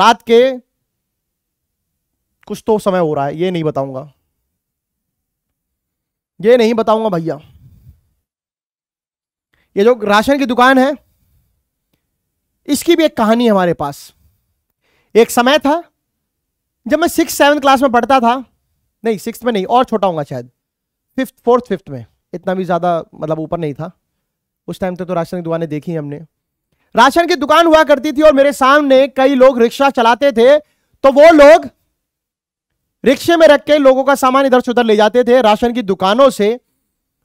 रात के कुछ तो समय हो रहा है ये नहीं बताऊंगा ये नहीं बताऊंगा भैया ये जो राशन की दुकान है इसकी भी एक कहानी हमारे पास एक समय था जब मैं सिक्स सेवन क्लास में पढ़ता था नहीं सिक्स में नहीं और छोटा होगा शायद फिफ्थ फोर्थ फिफ्थ में इतना भी ज़्यादा मतलब ऊपर नहीं था उस टाइम तो, तो राशन की दुकानें देखी हमने राशन की दुकान हुआ करती थी और मेरे सामने कई लोग रिक्शा चलाते थे तो वो लोग रिक्शे में रख के लोगों का सामान इधर से उधर ले जाते थे राशन की दुकानों से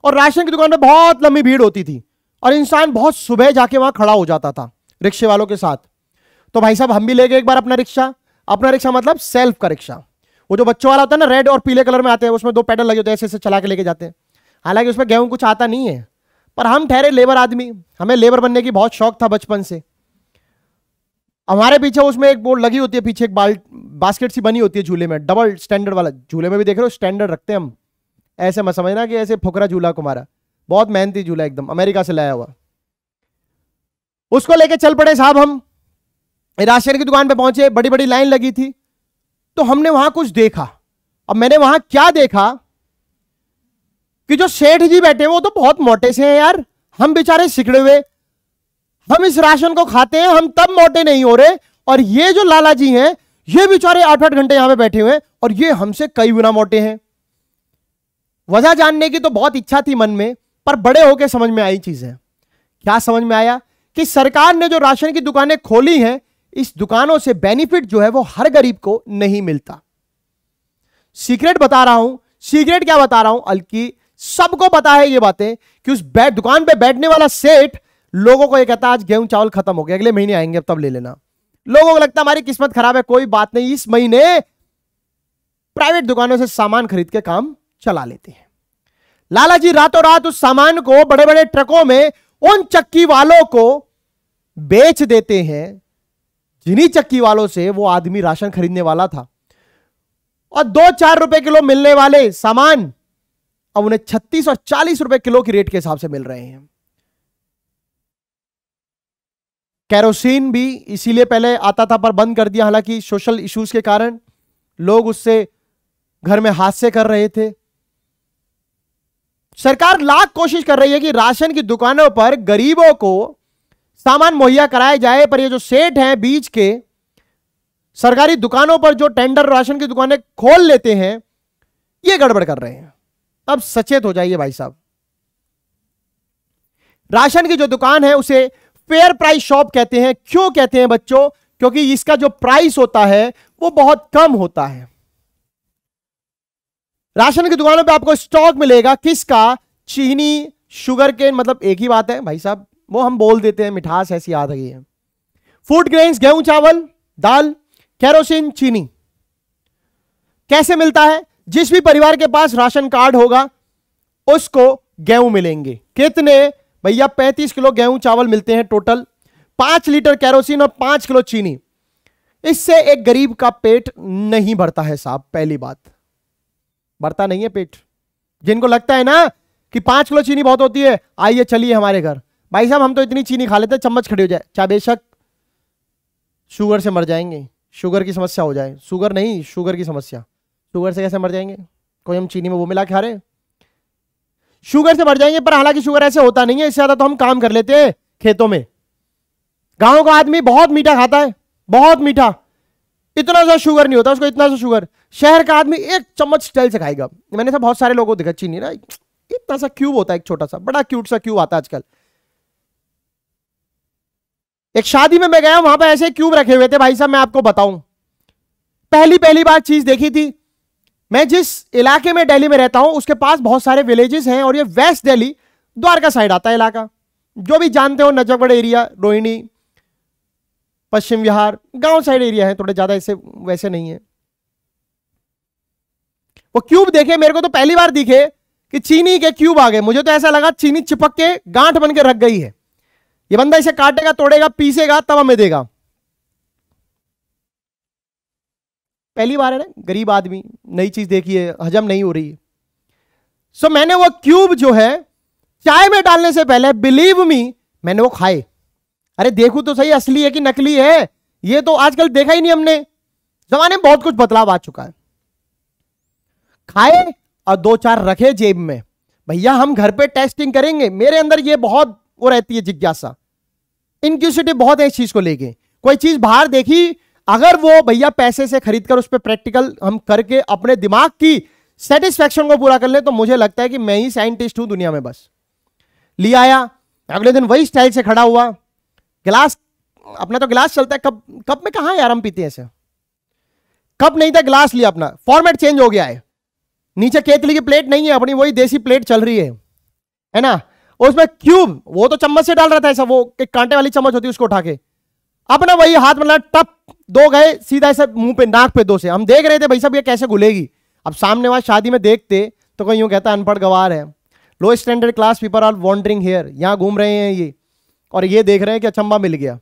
और राशन की दुकान में बहुत लंबी भीड़ होती थी और इंसान बहुत सुबह जाके वहां खड़ा हो जाता था रिक्शे वालों के साथ तो भाई साहब हम भी ले गए एक बार अपना रिक्शा अपना रिक्शा मतलब सेल्फ का रिक्शा वो जो बच्चों वाला होता है ना रेड और पीले कलर में आते हैं उसमें दो पैडल लगे होते हैं ऐसे ऐसे चला के लेके जाते हैं हालांकि उसमें गेहूं कुछ आता नहीं है पर हम ठहरे लेबर आदमी हमें लेबर बनने की बहुत शौक था बचपन से हमारे पीछे उसमें एक बोर्ड लगी होती है पीछे एक बाल्ट बास्केट सी बनी होती है झूले में डबल स्टैंडर्ड वाला झूले में भी देख रहे हो स्टैंडर्ड रखते हैं हम ऐसे मत समझना कि ऐसे फुकरा झूला कुमारा बहुत मेहनती झूला एकदम अमेरिका से लाया हुआ उसको लेके चल पड़े साहब हम राशन की दुकान पे पहुंचे बड़ी बड़ी लाइन लगी थी तो हमने वहां कुछ देखा अब मैंने वहां क्या देखा कि जो सेठ जी बैठे वो तो बहुत मोटे से हैं यार हम बेचारे सिकड़े हुए हम इस राशन को खाते हैं हम तब मोटे नहीं हो रहे और ये जो लाला जी हैं ये बेचारे आठ आठ घंटे यहां पे बैठे हुए हैं और ये हमसे कई गुना मोटे हैं वजह जानने की तो बहुत इच्छा थी मन में पर बड़े होकर समझ में आई चीज़ है क्या समझ में आया कि सरकार ने जो राशन की दुकानें खोली हैं इस दुकानों से बेनिफिट जो है वो हर गरीब को नहीं मिलता सीक्रेट बता रहा हूं सीक्रेट क्या बता रहा हूं अलकी सबको पता है ये बातें कि उस बैठ दुकान पे बैठने वाला सेठ लोगों को यह कहता आज गेहूं चावल खत्म हो गया अगले महीने आएंगे अब तब ले लेना लोगों को लगता है हमारी किस्मत खराब है कोई बात नहीं इस महीने प्राइवेट दुकानों से सामान खरीद के काम चला लेते हैं लालाजी रातों रात उस सामान को बड़े बड़े ट्रकों में उन चक्की वालों को बेच देते हैं जिन्हीं चक्की वालों से वो आदमी राशन खरीदने वाला था और दो चार रुपए किलो मिलने वाले सामान अब उन्हें छत्तीस और चालीस रुपए किलो की रेट के हिसाब से मिल रहे हैं कैरोसिन भी इसीलिए पहले आता था पर बंद कर दिया हालांकि सोशल इश्यूज के कारण लोग उससे घर में हादसे कर रहे थे सरकार लाख कोशिश कर रही है कि राशन की दुकानों पर गरीबों को सामान मुहैया कराया जाए पर ये जो सेठ हैं बीच के सरकारी दुकानों पर जो टेंडर राशन की दुकानें खोल लेते हैं ये गड़बड़ कर रहे हैं अब सचेत हो जाइए भाई साहब राशन की जो दुकान है उसे फेयर प्राइस शॉप कहते हैं क्यों कहते हैं बच्चों क्योंकि इसका जो प्राइस होता है वो बहुत कम होता है राशन की दुकानों पे आपको स्टॉक मिलेगा किसका चीनी शुगर केन मतलब एक ही बात है भाई साहब वो हम बोल देते हैं मिठास ऐसी याद रही है फूड ग्रेन्स गेहूं चावल दाल कैरोसिन चीनी कैसे मिलता है जिस भी परिवार के पास राशन कार्ड होगा उसको गेहूं मिलेंगे कितने भैया 35 किलो गेहूं चावल मिलते हैं टोटल पांच लीटर कैरोसिन और पांच किलो चीनी इससे एक गरीब का पेट नहीं भरता है साहब पहली बात भरता नहीं है पेट जिनको लगता है ना कि पांच किलो चीनी बहुत होती है आइए चलिए हमारे घर भाई साहब हम तो इतनी चीनी खा लेते हैं चम्मच खड़ी हो जाए चाहे बेशक शुगर से मर जाएंगे शुगर की समस्या हो जाए शुगर नहीं शुगर की समस्या शुगर से कैसे मर जाएंगे कोई हम चीनी में वो मिला खा रहे शुगर से मर जाएंगे पर हालांकि शुगर ऐसे होता नहीं है इससे ज़्यादा तो हम काम कर लेते हैं खेतों में गांव का आदमी बहुत मीठा खाता है बहुत मीठा इतना ज्यादा शुगर नहीं होता उसको इतना सा शुगर शहर का आदमी एक चम्मच स्टेल से खाएगा मैंने सब तो बहुत सारे लोगों को देखा चीनी ना इतना सा क्यूब होता है एक छोटा सा बड़ा क्यूट सा क्यूब आता है आजकल एक शादी में मैं गया वहां पर ऐसे क्यूब रखे हुए थे भाई साहब मैं आपको बताऊं पहली पहली बार चीज देखी थी मैं जिस इलाके में दिल्ली में रहता हूं उसके पास बहुत सारे विलेजेस हैं और ये वेस्ट दिल्ली द्वारका साइड आता है इलाका जो भी जानते हो नजफगढ़ एरिया रोहिणी पश्चिम विहार गांव साइड एरिया है थोड़े ज़्यादा ऐसे वैसे नहीं है वो क्यूब देखे मेरे को तो पहली बार दिखे कि चीनी के क्यूब आ गए मुझे तो ऐसा लगा चीनी चिपक के गांठ बन के रख गई है ये बंदा इसे काटेगा तोड़ेगा पीसेगा तब हमें देगा पहली बार है ना गरीब आदमी नई चीज देखी है हजम नहीं हो रही है सो so, मैंने वो क्यूब जो है चाय में डालने से पहले बिलीव मी मैंने वो खाए अरे देखू तो सही असली है कि नकली है ये तो आजकल देखा ही नहीं हमने जमाने में बहुत कुछ बदलाव आ चुका है खाए और दो चार रखे जेब में भैया हम घर पे टेस्टिंग करेंगे मेरे अंदर ये बहुत वो रहती है जिज्ञासा इनक्यूसिटी बहुत है इस चीज को लेके कोई चीज बाहर देखी अगर वो भैया पैसे से खरीद कर उस पर प्रैक्टिकल हम करके अपने दिमाग की सेटिस्फेक्शन को पूरा कर ले तो मुझे लगता है कि मैं ही साइंटिस्ट हूं दुनिया में बस लिया आया अगले दिन वही स्टाइल से खड़ा हुआ गिलास अपना तो गिलास चलता है कप कप में कहा यार हम पीते हैं ऐसे कप नहीं था गिलास लिया अपना फॉर्मेट चेंज हो गया है नीचे केतली की प्लेट नहीं है अपनी वही देसी प्लेट चल रही है है ना और उसमें क्यूब वो तो चम्मच से डाल रहा था ऐसा वो कांटे वाली चम्मच होती है उसको उठा के अपना वही हाथ में मतलब टप दो गए सीधा ऐसे मुंह पे नाक पे दो से हम देख रहे थे भाई साहब ये कैसे घुलेगी अब सामने वहां शादी में देखते तो कहीं यूं कहता है अनपढ़ गवार है low standard class people are wandering here यहाँ घूम रहे हैं ये और ये देख रहे हैं कि अचंबा मिल गया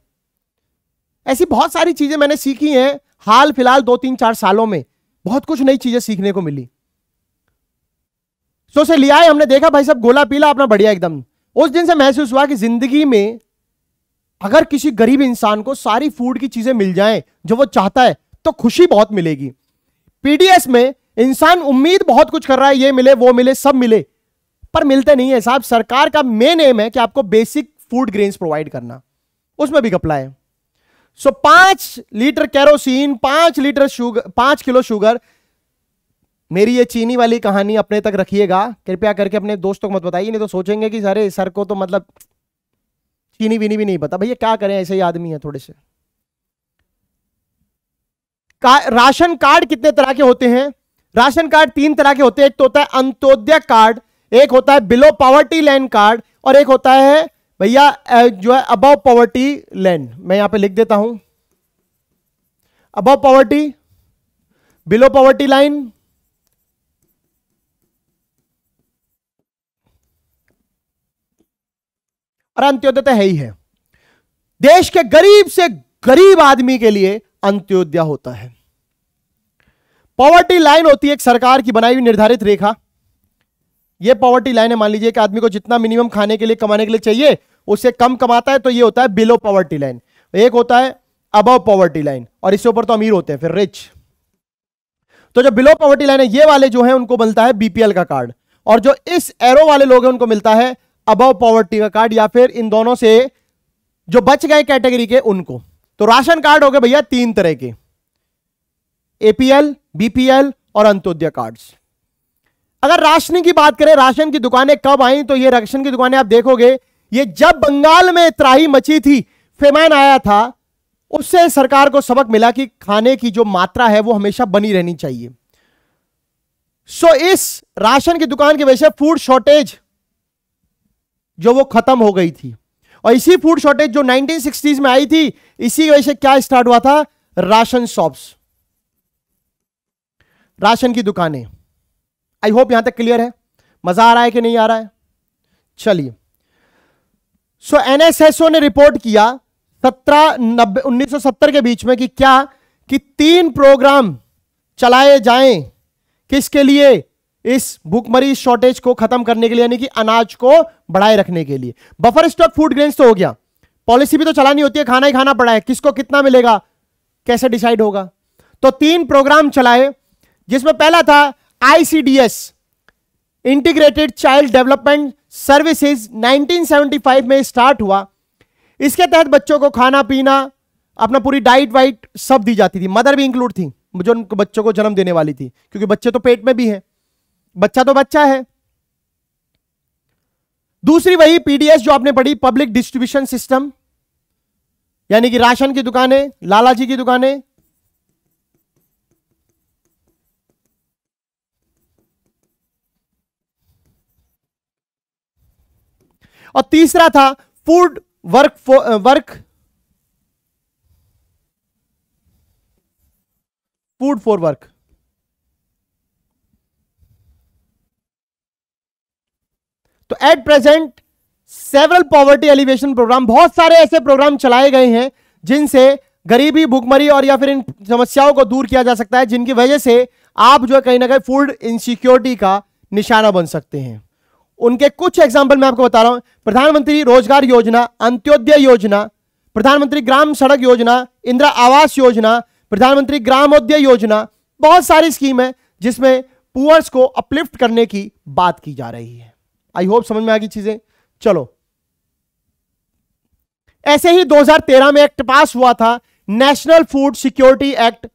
ऐसी बहुत सारी चीज़ें मैंने सीखी हैं हाल फिलहाल दो तीन चार सालों में बहुत कुछ नई चीज़ें सीखने को मिली सो से लिया है हमने देखा भाई साहब गोला पीला अपना बढ़िया एकदम उस दिन से महसूस हुआ कि जिंदगी में अगर किसी गरीब इंसान को सारी फूड की चीजें मिल जाएं जो वो चाहता है तो खुशी बहुत मिलेगी पीडीएस में इंसान उम्मीद बहुत कुछ कर रहा है ये मिले वो मिले सब मिले पर मिलते नहीं है साहब सरकार का मेन एम है कि आपको बेसिक फूड ग्रेन्स प्रोवाइड करना उसमें भी घपला है सो पांच लीटर कैरोसिन पांच लीटर शुगर पांच किलो शुगर मेरी ये चीनी वाली कहानी अपने तक रखिएगा कृपया करके अपने दोस्तों को मत बताइए नहीं तो सोचेंगे कि सारे सर को तो मतलब चीनी बीनी भी नहीं पता भैया क्या करें ऐसे ही आदमी है थोड़े से का, राशन कार्ड कितने तरह के होते हैं राशन कार्ड तीन तरह के होते हैं एक तो होता है अंत्योदय कार्ड एक होता है बिलो पॉवर्टी लैंड कार्ड और एक होता है भैया जो है अबव पॉवर्टी लैंड मैं यहां पे लिख देता हूं above poverty below poverty line और अंत्योदय तो है ही है देश के गरीब से गरीब आदमी के लिए अंत्योदय होता है पॉवर्टी लाइन होती है एक सरकार की बनाई हुई निर्धारित रेखा यह पॉवर्टी लाइन है मान लीजिए कि आदमी को जितना मिनिमम खाने के लिए कमाने के लिए चाहिए उससे कम कमाता है तो यह होता है बिलो पॉवर्टी लाइन एक होता है अबव पॉवर्टी लाइन और इससे ऊपर तो अमीर होते हैं फिर रिच तो जो बिलो पॉवर्टी लाइन है ये वाले जो है उनको मिलता है बीपीएल का कार्ड और जो इस एरो वाले लोग हैं उनको मिलता है अबव पॉवर्टी का कार्ड या फिर इन दोनों से जो बच गए कैटेगरी के उनको तो राशन कार्ड हो गए भैया तीन तरह के एपीएल बीपीएल और अंत्योदय कार्ड्स अगर राशन की बात करें राशन की दुकानें कब आई तो ये राशन की दुकानें आप देखोगे ये जब बंगाल में त्राही मची थी फेमैन आया था उससे सरकार को सबक मिला कि खाने की जो मात्रा है वो हमेशा बनी रहनी चाहिए सो so, इस राशन की दुकान की वजह से फूड शॉर्टेज जो वो खत्म हो गई थी और इसी फूड शॉर्टेज जो 1960s में आई थी इसी वजह से क्या स्टार्ट हुआ था राशन शॉप्स राशन की दुकानें आई होप यहां तक क्लियर है मजा आ रहा है कि नहीं आ रहा है चलिए सो एनएसएसओ ने रिपोर्ट किया सत्रह नब्बे उन्नीस के बीच में कि क्या कि तीन प्रोग्राम चलाए जाएं किसके लिए इस भूखमरी शॉर्टेज को खत्म करने के लिए यानी कि अनाज को बढ़ाए रखने के लिए बफर स्टॉक फूड ग्रेन्स तो हो गया पॉलिसी भी तो चलानी होती है खाना ही खाना पड़ा है किसको कितना मिलेगा कैसे डिसाइड होगा तो तीन प्रोग्राम चलाए जिसमें पहला था ICDS integrated child development services 1975 में स्टार्ट हुआ इसके तहत बच्चों को खाना पीना अपना पूरी डाइट वाइट सब दी जाती थी मदर भी इंक्लूड थी जो बच्चों को जन्म देने वाली थी क्योंकि बच्चे तो पेट में भी हैं बच्चा तो बच्चा है दूसरी वही पीडीएस जो आपने पढ़ी पब्लिक डिस्ट्रीब्यूशन सिस्टम यानी कि राशन की दुकानें लाला जी की दुकानें और तीसरा था food work work food for work तो at present several poverty alleviation programme बहुत सारे ऐसे प्रोग्राम चलाए गए हैं जिनसे गरीबी भुखमरी और या फिर इन समस्याओं को दूर किया जा सकता है जिनकी वजह से आप जो है कहीं ना कहीं फूड इनसिक्योरिटी का निशाना बन सकते हैं उनके कुछ एग्जाम्पल मैं आपको बता रहा हूं प्रधानमंत्री रोजगार योजना अंत्योदय योजना प्रधानमंत्री ग्राम सड़क योजना इंदिरा आवास योजना प्रधानमंत्री ग्रामोदय योजना बहुत सारी स्कीम है जिसमें पुअर्स को अपलिफ्ट करने की बात की जा रही है आई होप समझ में आ गई चीजें चलो ऐसे ही 2013 में एक्ट पास हुआ था नेशनल फूड सिक्योरिटी एक्ट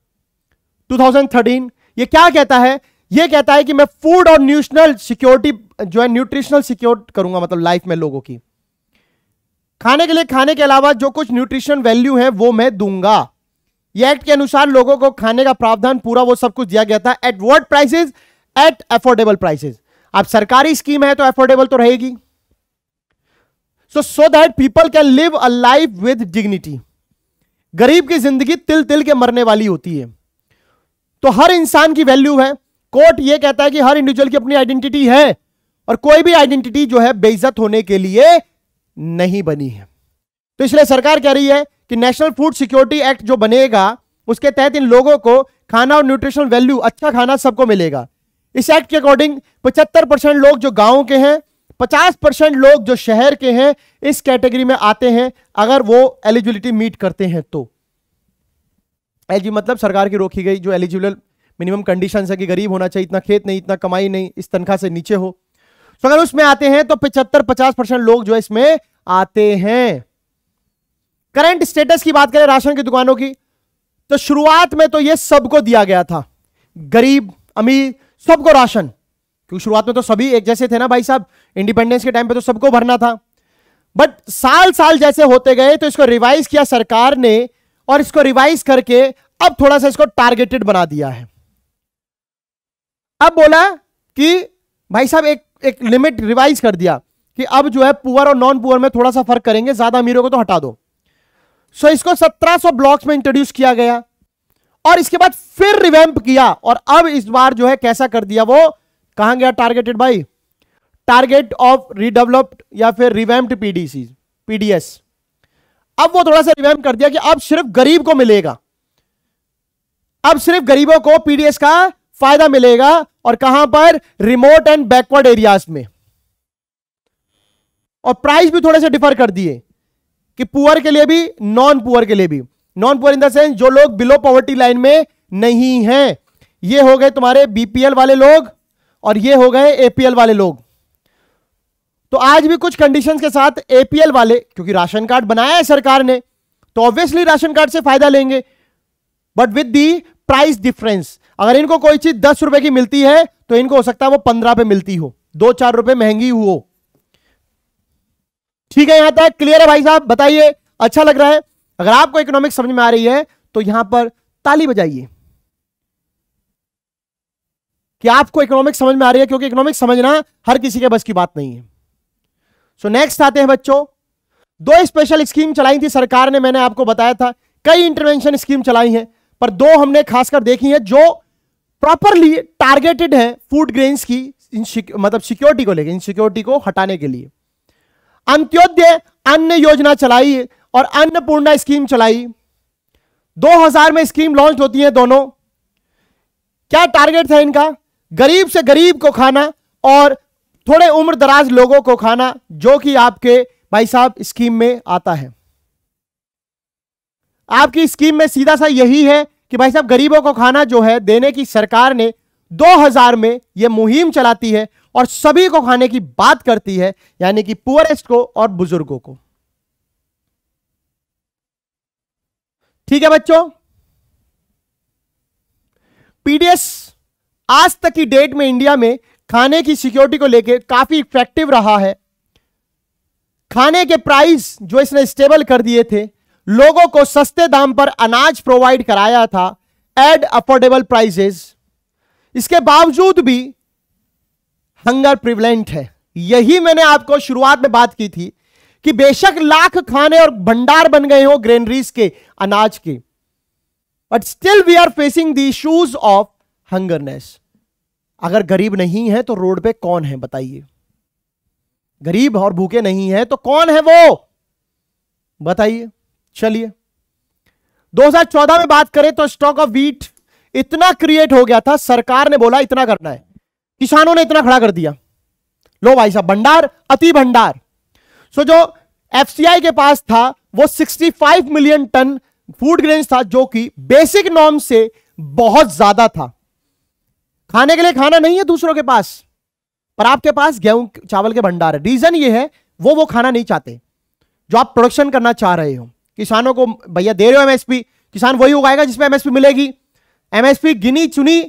2013 ये क्या कहता है ये कहता है कि मैं फूड और न्यूशनल सिक्योरिटी जो है न्यूट्रिशनल सिक्योर करूंगा मतलब लाइफ में लोगों की खाने के लिए खाने के अलावा जो कुछ न्यूट्रिशन वैल्यू है वो मैं दूंगा ये एक्ट के अनुसार लोगों को खाने का प्रावधान पूरा वो सब कुछ दिया गया था at word prices at affordable prices अब सरकारी स्कीम है तो अफोर्डेबल तो रहेगी so so that people can live a life with dignity गरीब की जिंदगी तिल तिल के मरने वाली होती है तो हर इंसान की वैल्यू है कोर्ट यह कहता है कि हर इंडिविजुअल की अपनी आइडेंटिटी है और कोई भी आइडेंटिटी जो है बेइज्जत होने के लिए नहीं बनी है तो इसलिए सरकार कह रही है कि नेशनल फूड सिक्योरिटी एक्ट जो बनेगा उसके तहत इन लोगों को खाना और न्यूट्रिशनल वैल्यू अच्छा खाना सबको मिलेगा इस एक्ट के अकॉर्डिंग 75 परसेंट लोग जो गांव के हैं 50 परसेंट लोग जो शहर के हैं इस कैटेगरी में आते हैं अगर वो एलिजिबिलिटी मीट करते हैं तो एलजी मतलब सरकार की रोकी गई जो एलिजिबल मिनिमम कंडीशन है कि गरीब होना चाहिए इतना खेत नहीं इतना कमाई नहीं इस तनख्वाह से नीचे हो तो अगर उसमें आते हैं तो पिछहत्तर पचास परसेंट लोग जो इसमें आते हैं करंट स्टेटस की बात करें राशन की दुकानों की तो शुरुआत में तो यह सबको दिया गया था गरीब अमीर सबको राशन क्योंकि शुरुआत में तो सभी एक जैसे थे ना भाई साहब इंडिपेंडेंस के टाइम पे तो सबको भरना था बट साल साल जैसे होते गए तो इसको रिवाइज किया सरकार ने और इसको रिवाइज करके अब थोड़ा सा इसको टारगेटेड बना दिया है अब बोला कि भाई साहब एक एक लिमिट रिवाइज कर दिया कि अब जो है पुअर और नॉन पुअर में थोड़ा सा फर्क करेंगे ज्यादा अमीरों को तो हटा दो सो so, इसको 1700 ब्लॉक्स में इंट्रोड्यूस किया गया और इसके बाद फिर रिवैम्प किया और अब इस बार जो है कैसा कर दिया वो कहा गया टारगेटेड भाई टारगेट ऑफ रिडेवलप्ड या फिर रिवैम्प्ड पीडीसी पीडीएस अब वो थोड़ा सा रिवैम्प कर दिया कि अब सिर्फ गरीब को मिलेगा अब सिर्फ गरीबों को पीडीएस का फायदा मिलेगा और कहां पर रिमोट एंड बैकवर्ड एरियाज में और प्राइस भी थोड़े से डिफर कर दिए कि पुअर के लिए भी नॉन पुअर के लिए भी non poor in the sense जो लोग बिलो पॉवर्टी लाइन में नहीं हैं ये हो गए तुम्हारे बीपीएल वाले लोग और ये हो गए एपीएल वाले लोग तो आज भी कुछ कंडीशंस के साथ एपीएल वाले क्योंकि राशन कार्ड बनाया है सरकार ने तो ऑब्वियसली राशन कार्ड से फायदा लेंगे but with the price difference अगर इनको कोई चीज दस रुपए की मिलती है तो इनको हो सकता है वो पंद्रह पे मिलती हो दो चार रुपए महंगी हो ठीक है यहां तक क्लियर है भाई साहब बताइए अच्छा लग रहा है अगर आपको इकोनॉमिक समझ में आ रही है तो यहां पर ताली बजाइए कि आपको इकोनॉमिक समझ में आ रही है क्योंकि इकोनॉमिक समझना हर किसी के बस की बात नहीं है सो so नेक्स्ट आते हैं बच्चों दो स्पेशल स्कीम चलाई थी सरकार ने मैंने आपको बताया था कई इंटरवेंशन स्कीम चलाई है पर दो हमने खासकर देखी है जो प्रॉपरली टारगेटेड है फूड ग्रेन्स की मतलब सिक्योरिटी को लेकर सिक्योरिटी को हटाने के लिए अंत्योदय अन्य योजना चलाई और अन्नपूर्णा स्कीम चलाई 2000 में स्कीम लॉन्च होती है दोनों क्या टारगेट था इनका गरीब से गरीब को खाना और थोड़े उम्र दराज लोगों को खाना जो कि आपके भाई साहब स्कीम में आता है आपकी स्कीम में सीधा सा यही है कि भाई साहब गरीबों को खाना जो है देने की सरकार ने 2000 में यह मुहिम चलाती है और सभी को खाने की बात करती है यानी कि पुअरेस्ट को और बुजुर्गों को ठीक है बच्चों पीडीएस आज तक की डेट में इंडिया में खाने की सिक्योरिटी को लेकर काफी इफेक्टिव रहा है खाने के प्राइस जो इसने स्टेबल कर दिए थे लोगों को सस्ते दाम पर अनाज प्रोवाइड कराया था एड अफोर्डेबल प्राइजेस इसके बावजूद भी हंगर प्रिवलेंट है यही मैंने आपको शुरुआत में बात की थी कि बेशक लाख खाने और भंडार बन गए हो ग्रेनरीज के अनाज के but still we are facing the issues of hungerness अगर गरीब नहीं है तो रोड पे कौन है बताइए गरीब और भूखे नहीं है तो कौन है वो बताइए चलिए 2014 में बात करें तो स्टॉक ऑफ वीट इतना क्रिएट हो गया था सरकार ने बोला इतना करना है किसानों ने इतना खड़ा कर दिया लो भाई साहब भंडार अति भंडार सो जो एफसीआई के पास था वो 65 मिलियन टन फूड ग्रेन था जो कि बेसिक नॉर्म से बहुत ज्यादा था खाने के लिए खाना नहीं है दूसरों के पास पर आपके पास गेहूं चावल के भंडार है रीजन ये है वो वो खाना नहीं चाहते जो आप प्रोडक्शन करना चाह रहे हो किसानों को भैया दे रहे हो एमएसपी किसान वही उगाएगा जिसमें एमएसपी मिलेगी एमएसपी गिनी चुनी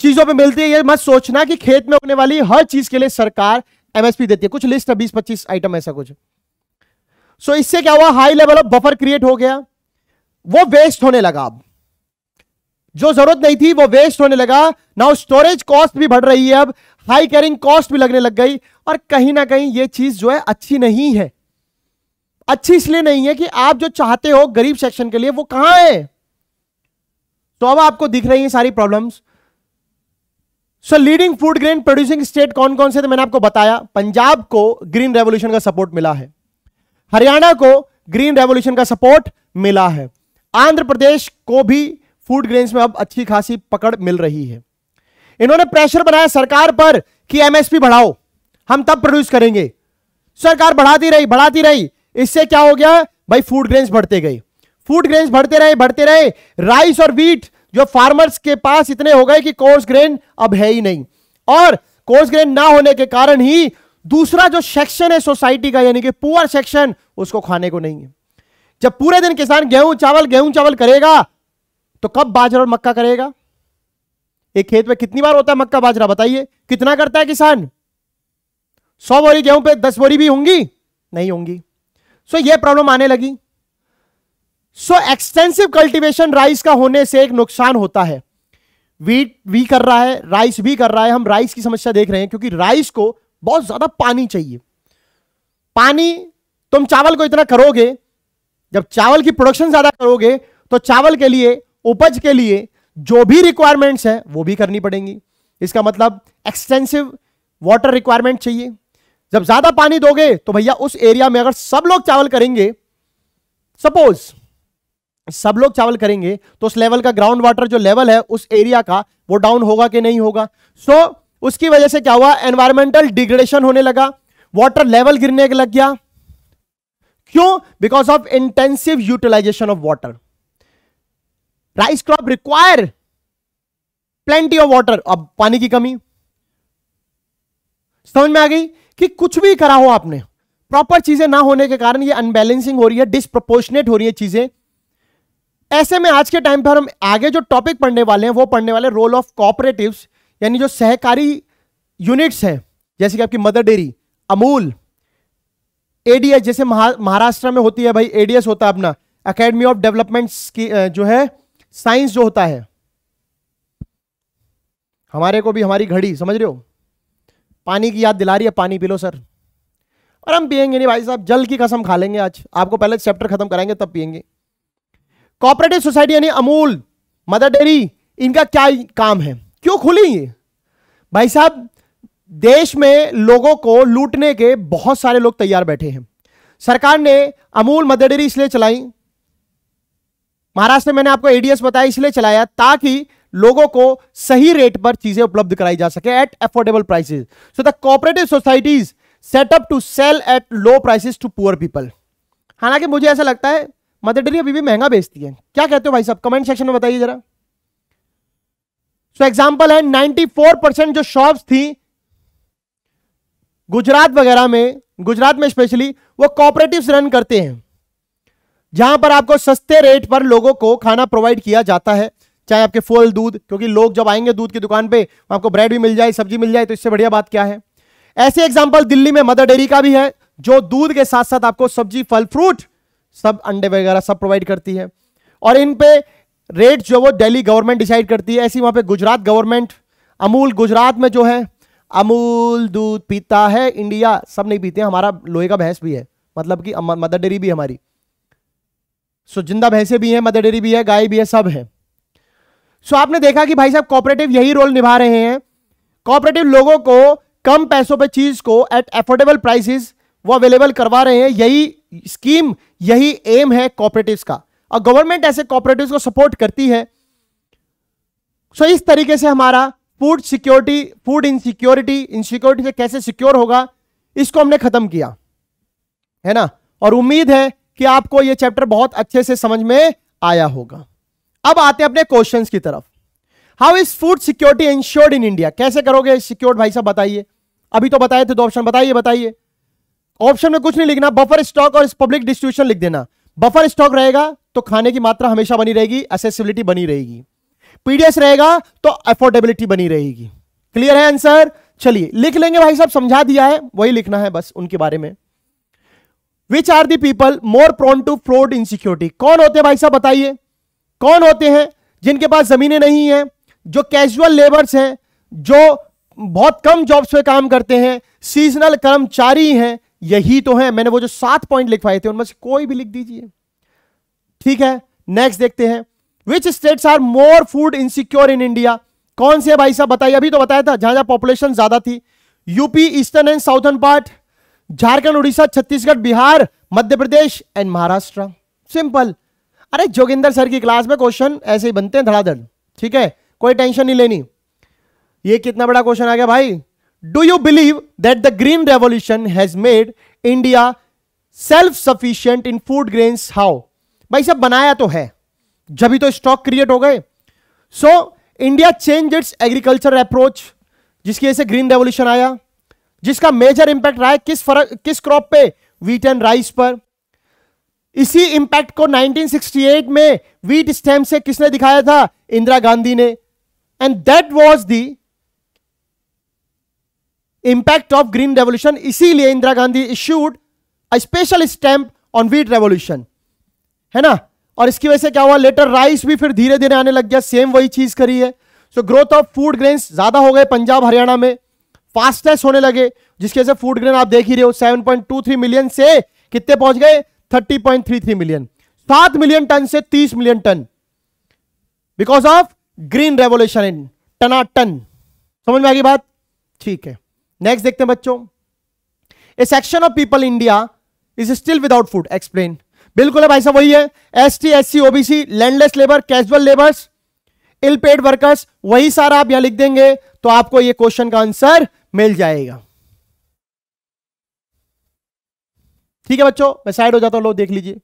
चीजों पे मिलती है ये मत सोचना कि खेत में उगने वाली हर चीज के लिए सरकार एमएसपी देती है कुछ लिस्ट है बीस पच्चीस आइटम ऐसा कुछ सो so, इससे क्या हुआ high level of buffer create हो गया वो वेस्ट होने लगा अब जो जरूरत नहीं थी वो वेस्ट होने लगा नाउ स्टोरेज कॉस्ट भी बढ़ रही है अब हाई कैरिंग कॉस्ट भी लगने लग गई और कहीं ना कहीं ये चीज जो है अच्छी नहीं है अच्छी इसलिए नहीं है कि आप जो चाहते हो गरीब सेक्शन के लिए वो कहां है तो अब आपको दिख रही है सारी problems so leading food grain producing state कौन कौन से थे मैंने आपको बताया पंजाब को ग्रीन रेवोल्यूशन का सपोर्ट मिला है हरियाणा को ग्रीन रेवोल्यूशन का सपोर्ट मिला है आंध्र प्रदेश को भी फूड ग्रेन्स में अब अच्छी खासी पकड़ मिल रही है इन्होंने प्रेशर बनाया सरकार पर कि एमएसपी बढ़ाओ हम तब प्रोड्यूस करेंगे सरकार बढ़ाती रही बढ़ाती रही इससे क्या हो गया भाई फूड ग्रेन्स बढ़ते गए फूड ग्रेन्स बढ़ते रहे बढ़ते रहे राइस और वीट जो फार्मर्स के पास इतने हो गए कि कोर्स ग्रेन अब है ही नहीं और कोर्स ग्रेन ना होने के कारण ही दूसरा जो सेक्शन है सोसाइटी का यानी कि पुअर सेक्शन उसको खाने को नहीं है जब पूरे दिन किसान गेहूं चावल गेहूं चावल करेगा तो कब बाजरा और मक्का करेगा एक खेत में कितनी बार होता है मक्का बाजरा बताइए कितना करता है किसान सौ बोरी गेहूं पे दस बोरी भी होंगी नहीं होंगी सो यह प्रॉब्लम आने लगी सो एक्सटेंसिव कल्टिवेशन राइस का होने से एक नुकसान होता है वीट भी कर रहा है राइस भी कर रहा है हम राइस की समस्या देख रहे हैं क्योंकि राइस को बहुत ज्यादा पानी चाहिए पानी तुम चावल को इतना करोगे जब चावल की प्रोडक्शन ज्यादा करोगे तो चावल के लिए उपज के लिए जो भी रिक्वायरमेंट्स है वो भी करनी पड़ेंगी इसका मतलब एक्सटेंसिव वाटर रिक्वायरमेंट चाहिए जब ज्यादा पानी दोगे तो भैया उस एरिया में अगर सब लोग चावल करेंगे सपोज सब लोग चावल करेंगे तो उस लेवल का ग्राउंड वाटर जो लेवल है उस एरिया का वो डाउन होगा कि नहीं होगा सो so, उसकी वजह से क्या हुआ एनवायरमेंटल डिग्रेडेशन होने लगा वाटर लेवल गिरने लग गया क्यों because of intensive utilisation of water rice crop require plenty of water अब पानी की कमी समझ में आ गई कि कुछ भी करा हो आपने प्रॉपर चीजें ना होने के कारण ये अनबैलेंसिंग हो रही है डिस्प्रोपोर्शनेट हो रही है चीजें ऐसे में आज के टाइम पर हम आगे जो टॉपिक पढ़ने वाले हैं वो पढ़ने वाले रोल ऑफ कॉपरेटिव यानी जो सहकारी यूनिट्स हैं जैसे कि आपकी मदर डेयरी अमूल एडीएस जैसे महाराष्ट्र में होती है भाई एडीएस होता है अपना अकेडमी ऑफ डेवलपमेंट की जो है साइंस जो होता है हमारे को भी हमारी घड़ी समझ रहे हो पानी की याद दिला रही है पानी पी लो सर और हम पियेंगे नहीं भाई साहब जल की कसम खा लेंगे आज आपको पहले चैप्टर खत्म कराएंगे तब पियेंगे कॉपरेटिव सोसाइटी यानी अमूल मदर डेयरी इनका क्या काम है क्यों खुली ये भाई साहब देश में लोगों को लूटने के बहुत सारे लोग तैयार बैठे हैं सरकार ने अमूल मदर डेयरी इसलिए चलाई महाराष्ट्र में मैंने आपको एडीएस बताया इसलिए चलाया ताकि लोगों को सही रेट पर चीजें उपलब्ध कराई जा सके at affordable prices so the cooperative societies setup to sell at low prices to poor people हालांकि मुझे ऐसा लगता है मदर डेयरी अभी भी महंगा बेचती है क्या कहते हो भाई साहब कमेंट सेक्शन में बताइए जरा सो एग्जाम्पल है फोर परसेंट जो शॉप थी गुजरात वगैरह में गुजरात में स्पेशली वो कॉपरेटिव्स रन करते हैं जहां पर आपको सस्ते रेट पर लोगों को खाना प्रोवाइड किया जाता है चाहे आपके फल दूध क्योंकि लोग जब आएंगे दूध की दुकान पे आपको ब्रेड भी मिल जाए सब्जी मिल जाए तो इससे बढ़िया बात क्या है ऐसे एग्जाम्पल दिल्ली में मदर डेयरी का भी है जो दूध के साथ साथ आपको सब्जी फल फ्रूट सब अंडे वगैरह सब प्रोवाइड करती है और इन पे रेट जो वो दिल्ली गवर्नमेंट डिसाइड करती है ऐसी वहां पे गुजरात गवर्नमेंट अमूल गुजरात में जो है अमूल दूध पीता है इंडिया सब नहीं पीते हमारा लोहे का भैंस भी है मतलब कि मदर डेरी भी हमारी सो जिंदा भैंसे भी हैं मदर डेरी भी है गाय भी है सब है सो आपने देखा कि भाई साहब कॉपरेटिव यही रोल निभा रहे हैं कॉपरेटिव लोगों को कम पैसों पे चीज को एट एफोर्डेबल प्राइसेस वो अवेलेबल करवा रहे हैं यही स्कीम यही एम है कॉपरेटिव का और गवर्नमेंट ऐसे कॉपरेटिव को सपोर्ट करती है सो so, इस तरीके से हमारा food security food insecurity insecurity से कैसे सिक्योर होगा इसको हमने खत्म किया है ना और उम्मीद है कि आपको यह चैप्टर बहुत अच्छे से समझ में आया होगा अब आते हैं अपने क्वेश्चन की तरफ how is food security ensured in India कैसे करोगे सिक्योर्ड भाई साहब बताइए अभी तो बताए थे दो ऑप्शन बताइए बताइए ऑप्शन में कुछ नहीं लिखना बफर स्टॉक और पब्लिक डिस्ट्रीब्यूशन लिख देना बफर स्टॉक रहेगा तो खाने की मात्रा हमेशा बनी रहेगी असेसिबिलिटी बनी रहेगी पीडीएस रहेगा तो अफोर्डेबिलिटी बनी रहेगी क्लियर है आंसर चलिए लिख लेंगे भाई साहब समझा दिया है वही लिखना है बस उनके बारे में which are the people more prone to fraud in security कौन होते हैं भाई साहब बताइए कौन होते हैं जिनके पास जमीनें नहीं है जो कैजुअल लेबर्स हैं जो बहुत कम जॉब्स पे काम करते हैं सीजनल कर्मचारी हैं यही तो हैं मैंने वो जो सात पॉइंट लिखवाए थे उनमें से कोई भी लिख दीजिए ठीक है नेक्स्ट देखते हैं which states are more food insecure in India कौन से भाई साहब बताइए अभी तो बताया था जहां जहां पॉपुलेशन ज्यादा थी UP eastern and southern part Jharkhand Orissa Chhattisgarh Bihar Madhya Pradesh and Maharashtra simple अरे जोगिंदर सर की क्लास में क्वेश्चन ऐसे ही बनते हैं धड़ाधड़ ठीक है कोई टेंशन नहीं लेनी ये कितना बड़ा क्वेश्चन आ गया भाई do you believe that the green revolution has made India self sufficient in food grains how भाई सब बनाया तो है जब ही तो स्टॉक क्रिएट हो गए so India change its agriculture approach जिसकी वजह से ग्रीन रेवोल्यूशन आया जिसका मेजर इंपैक्ट रहा है किस फर्क किस क्रॉप पे वीट एंड राइस पर इसी इंपैक्ट को 1968 में वीट स्टैम्प से किसने दिखाया था इंदिरा गांधी ने and that was the impact of green revolution इसीलिए Indira Gandhi issued a special stamp on wheat revolution है ना और इसकी वजह से क्या हुआ लेटर राइस भी फिर धीरे धीरे आने लग गया सेम वही चीज करी है so growth of food grains ज्यादा हो गए पंजाब हरियाणा में फास्टेस्ट होने लगे जिसकी वजह से फूड ग्रेन आप देख ही रहे हो 7.23 मिलियन से कितने पहुंच गए 30.33 मिलियन सात मिलियन टन से 30 million ton because of green revolution in टना टन समझ में आ गई बात ठीक है नेक्स्ट देखते हैं बच्चों a section of people India is still without food explain बिल्कुल है भाई साहब वही है S T S C OBC landless labour casual labours ill paid workers वही सारा आप यहां लिख देंगे तो आपको ये क्वेश्चन का आंसर मिल जाएगा ठीक है बच्चों मैं साइड हो जाता हूं लो देख लीजिए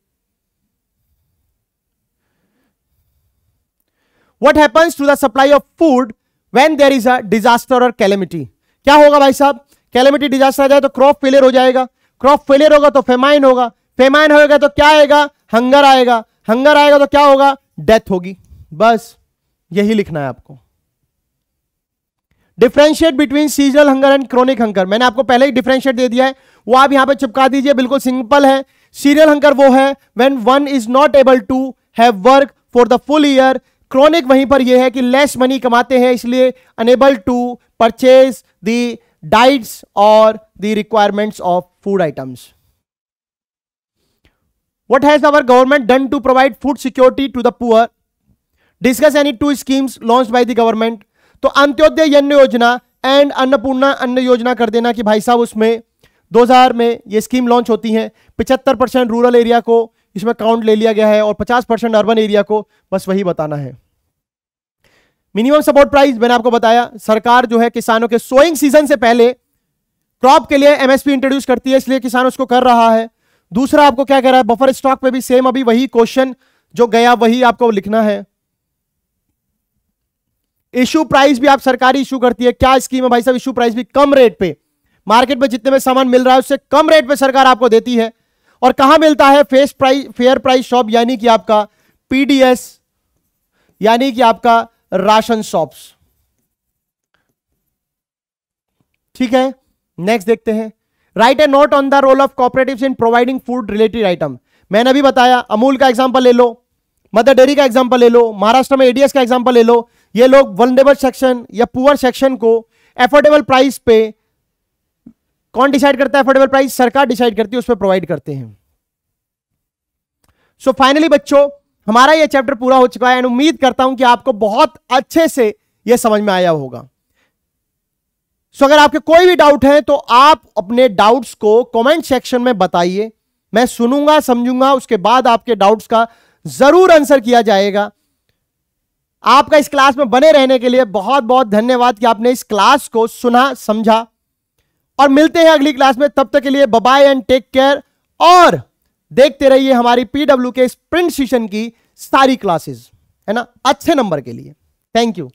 what happens to the supply of food when there is a disaster और कैलेमिटी क्या होगा भाई साहब कैलेमिटी डिजास्टर आ जाए तो क्रॉप फेलियर हो जाएगा क्रॉप फेलियर होगा तो फेमाइन होगा फेमाइन होगा तो क्या आएगा हंगर आएगा हंगर आएगा तो क्या होगा डेथ होगी बस यही लिखना है आपको differentiate between seasonal hunger and chronic hunger मैंने आपको पहले ही डिफ्रेंशिएट दे दिया है वो आप यहां पे चिपका दीजिए बिल्कुल सिंपल है सीरियल हंगर वो है when one is not able to have work for the full year chronic वहीं पर यह है कि लेस मनी कमाते हैं इसलिए unable to purchase the diets और the requirements of food items What has our government done to provide food security to the poor? Discuss any two schemes launched by the government. तो अंत्योदय अन्न योजना एंड अन्नपूर्णा अन्न योजना कर देना कि भाई साहब उसमें 2000 में ये स्कीम लॉन्च होती है 75 परसेंट रूरल एरिया को इसमें काउंट ले लिया गया है और 50 परसेंट अर्बन एरिया को बस वही बताना है मिनिमम सपोर्ट प्राइस मैंने आपको बताया सरकार जो है किसानों के सोइंग सीजन से पहले क्रॉप के लिए एमएसपी इंट्रोड्यूस करती है इसलिए किसान उसको कर रहा है दूसरा आपको क्या कह रहा है बफर स्टॉक पे भी सेम अभी वही क्वेश्चन जो गया वही आपको लिखना है इश्यू प्राइस भी आप सरकारी इश्यू करती है क्या स्कीम है भाई साहब इश्यू प्राइस भी कम रेट पे मार्केट में जितने में सामान मिल रहा है उससे कम रेट पे सरकार आपको देती है और कहां मिलता है face price fair price shop यानी कि आपका पीडीएस यानी कि आपका राशन शॉप्स ठीक है नेक्स्ट देखते हैं write a note on the role of cooperative in providing food related item मैंने अभी बताया अमूल का एग्जाम्पल ले लो मदर डेयरी का एग्जाम्पल ले लो महाराष्ट्र में एडीएस का एग्जाम्पल ले लो ये लोग वनडेबल सेक्शन या पुअर सेक्शन को एफोर्डेबल प्राइस पे कौन डिसाइड करता है एफोर्डेबल प्राइस सरकार डिसाइड करती है उस पर प्रोवाइड करते हैं सो so फाइनली बच्चों हमारा ये चैप्टर पूरा हो चुका है एंड उम्मीद करता हूं कि आपको बहुत अच्छे से ये समझ में आया होगा सो अगर आपके कोई भी डाउट है तो आप अपने डाउट्स को कमेंट सेक्शन में बताइए मैं सुनूंगा समझूंगा उसके बाद आपके डाउट्स का जरूर आंसर किया जाएगा आपका इस क्लास में बने रहने के लिए बहुत बहुत धन्यवाद कि आपने इस क्लास को सुना समझा और मिलते हैं अगली क्लास में तब तक के लिए बबाय एंड टेक केयर और देखते रहिए हमारी पीडब्ल्यू के इस प्रिंट की सारी क्लासेस है ना अच्छे नंबर के लिए थैंक यू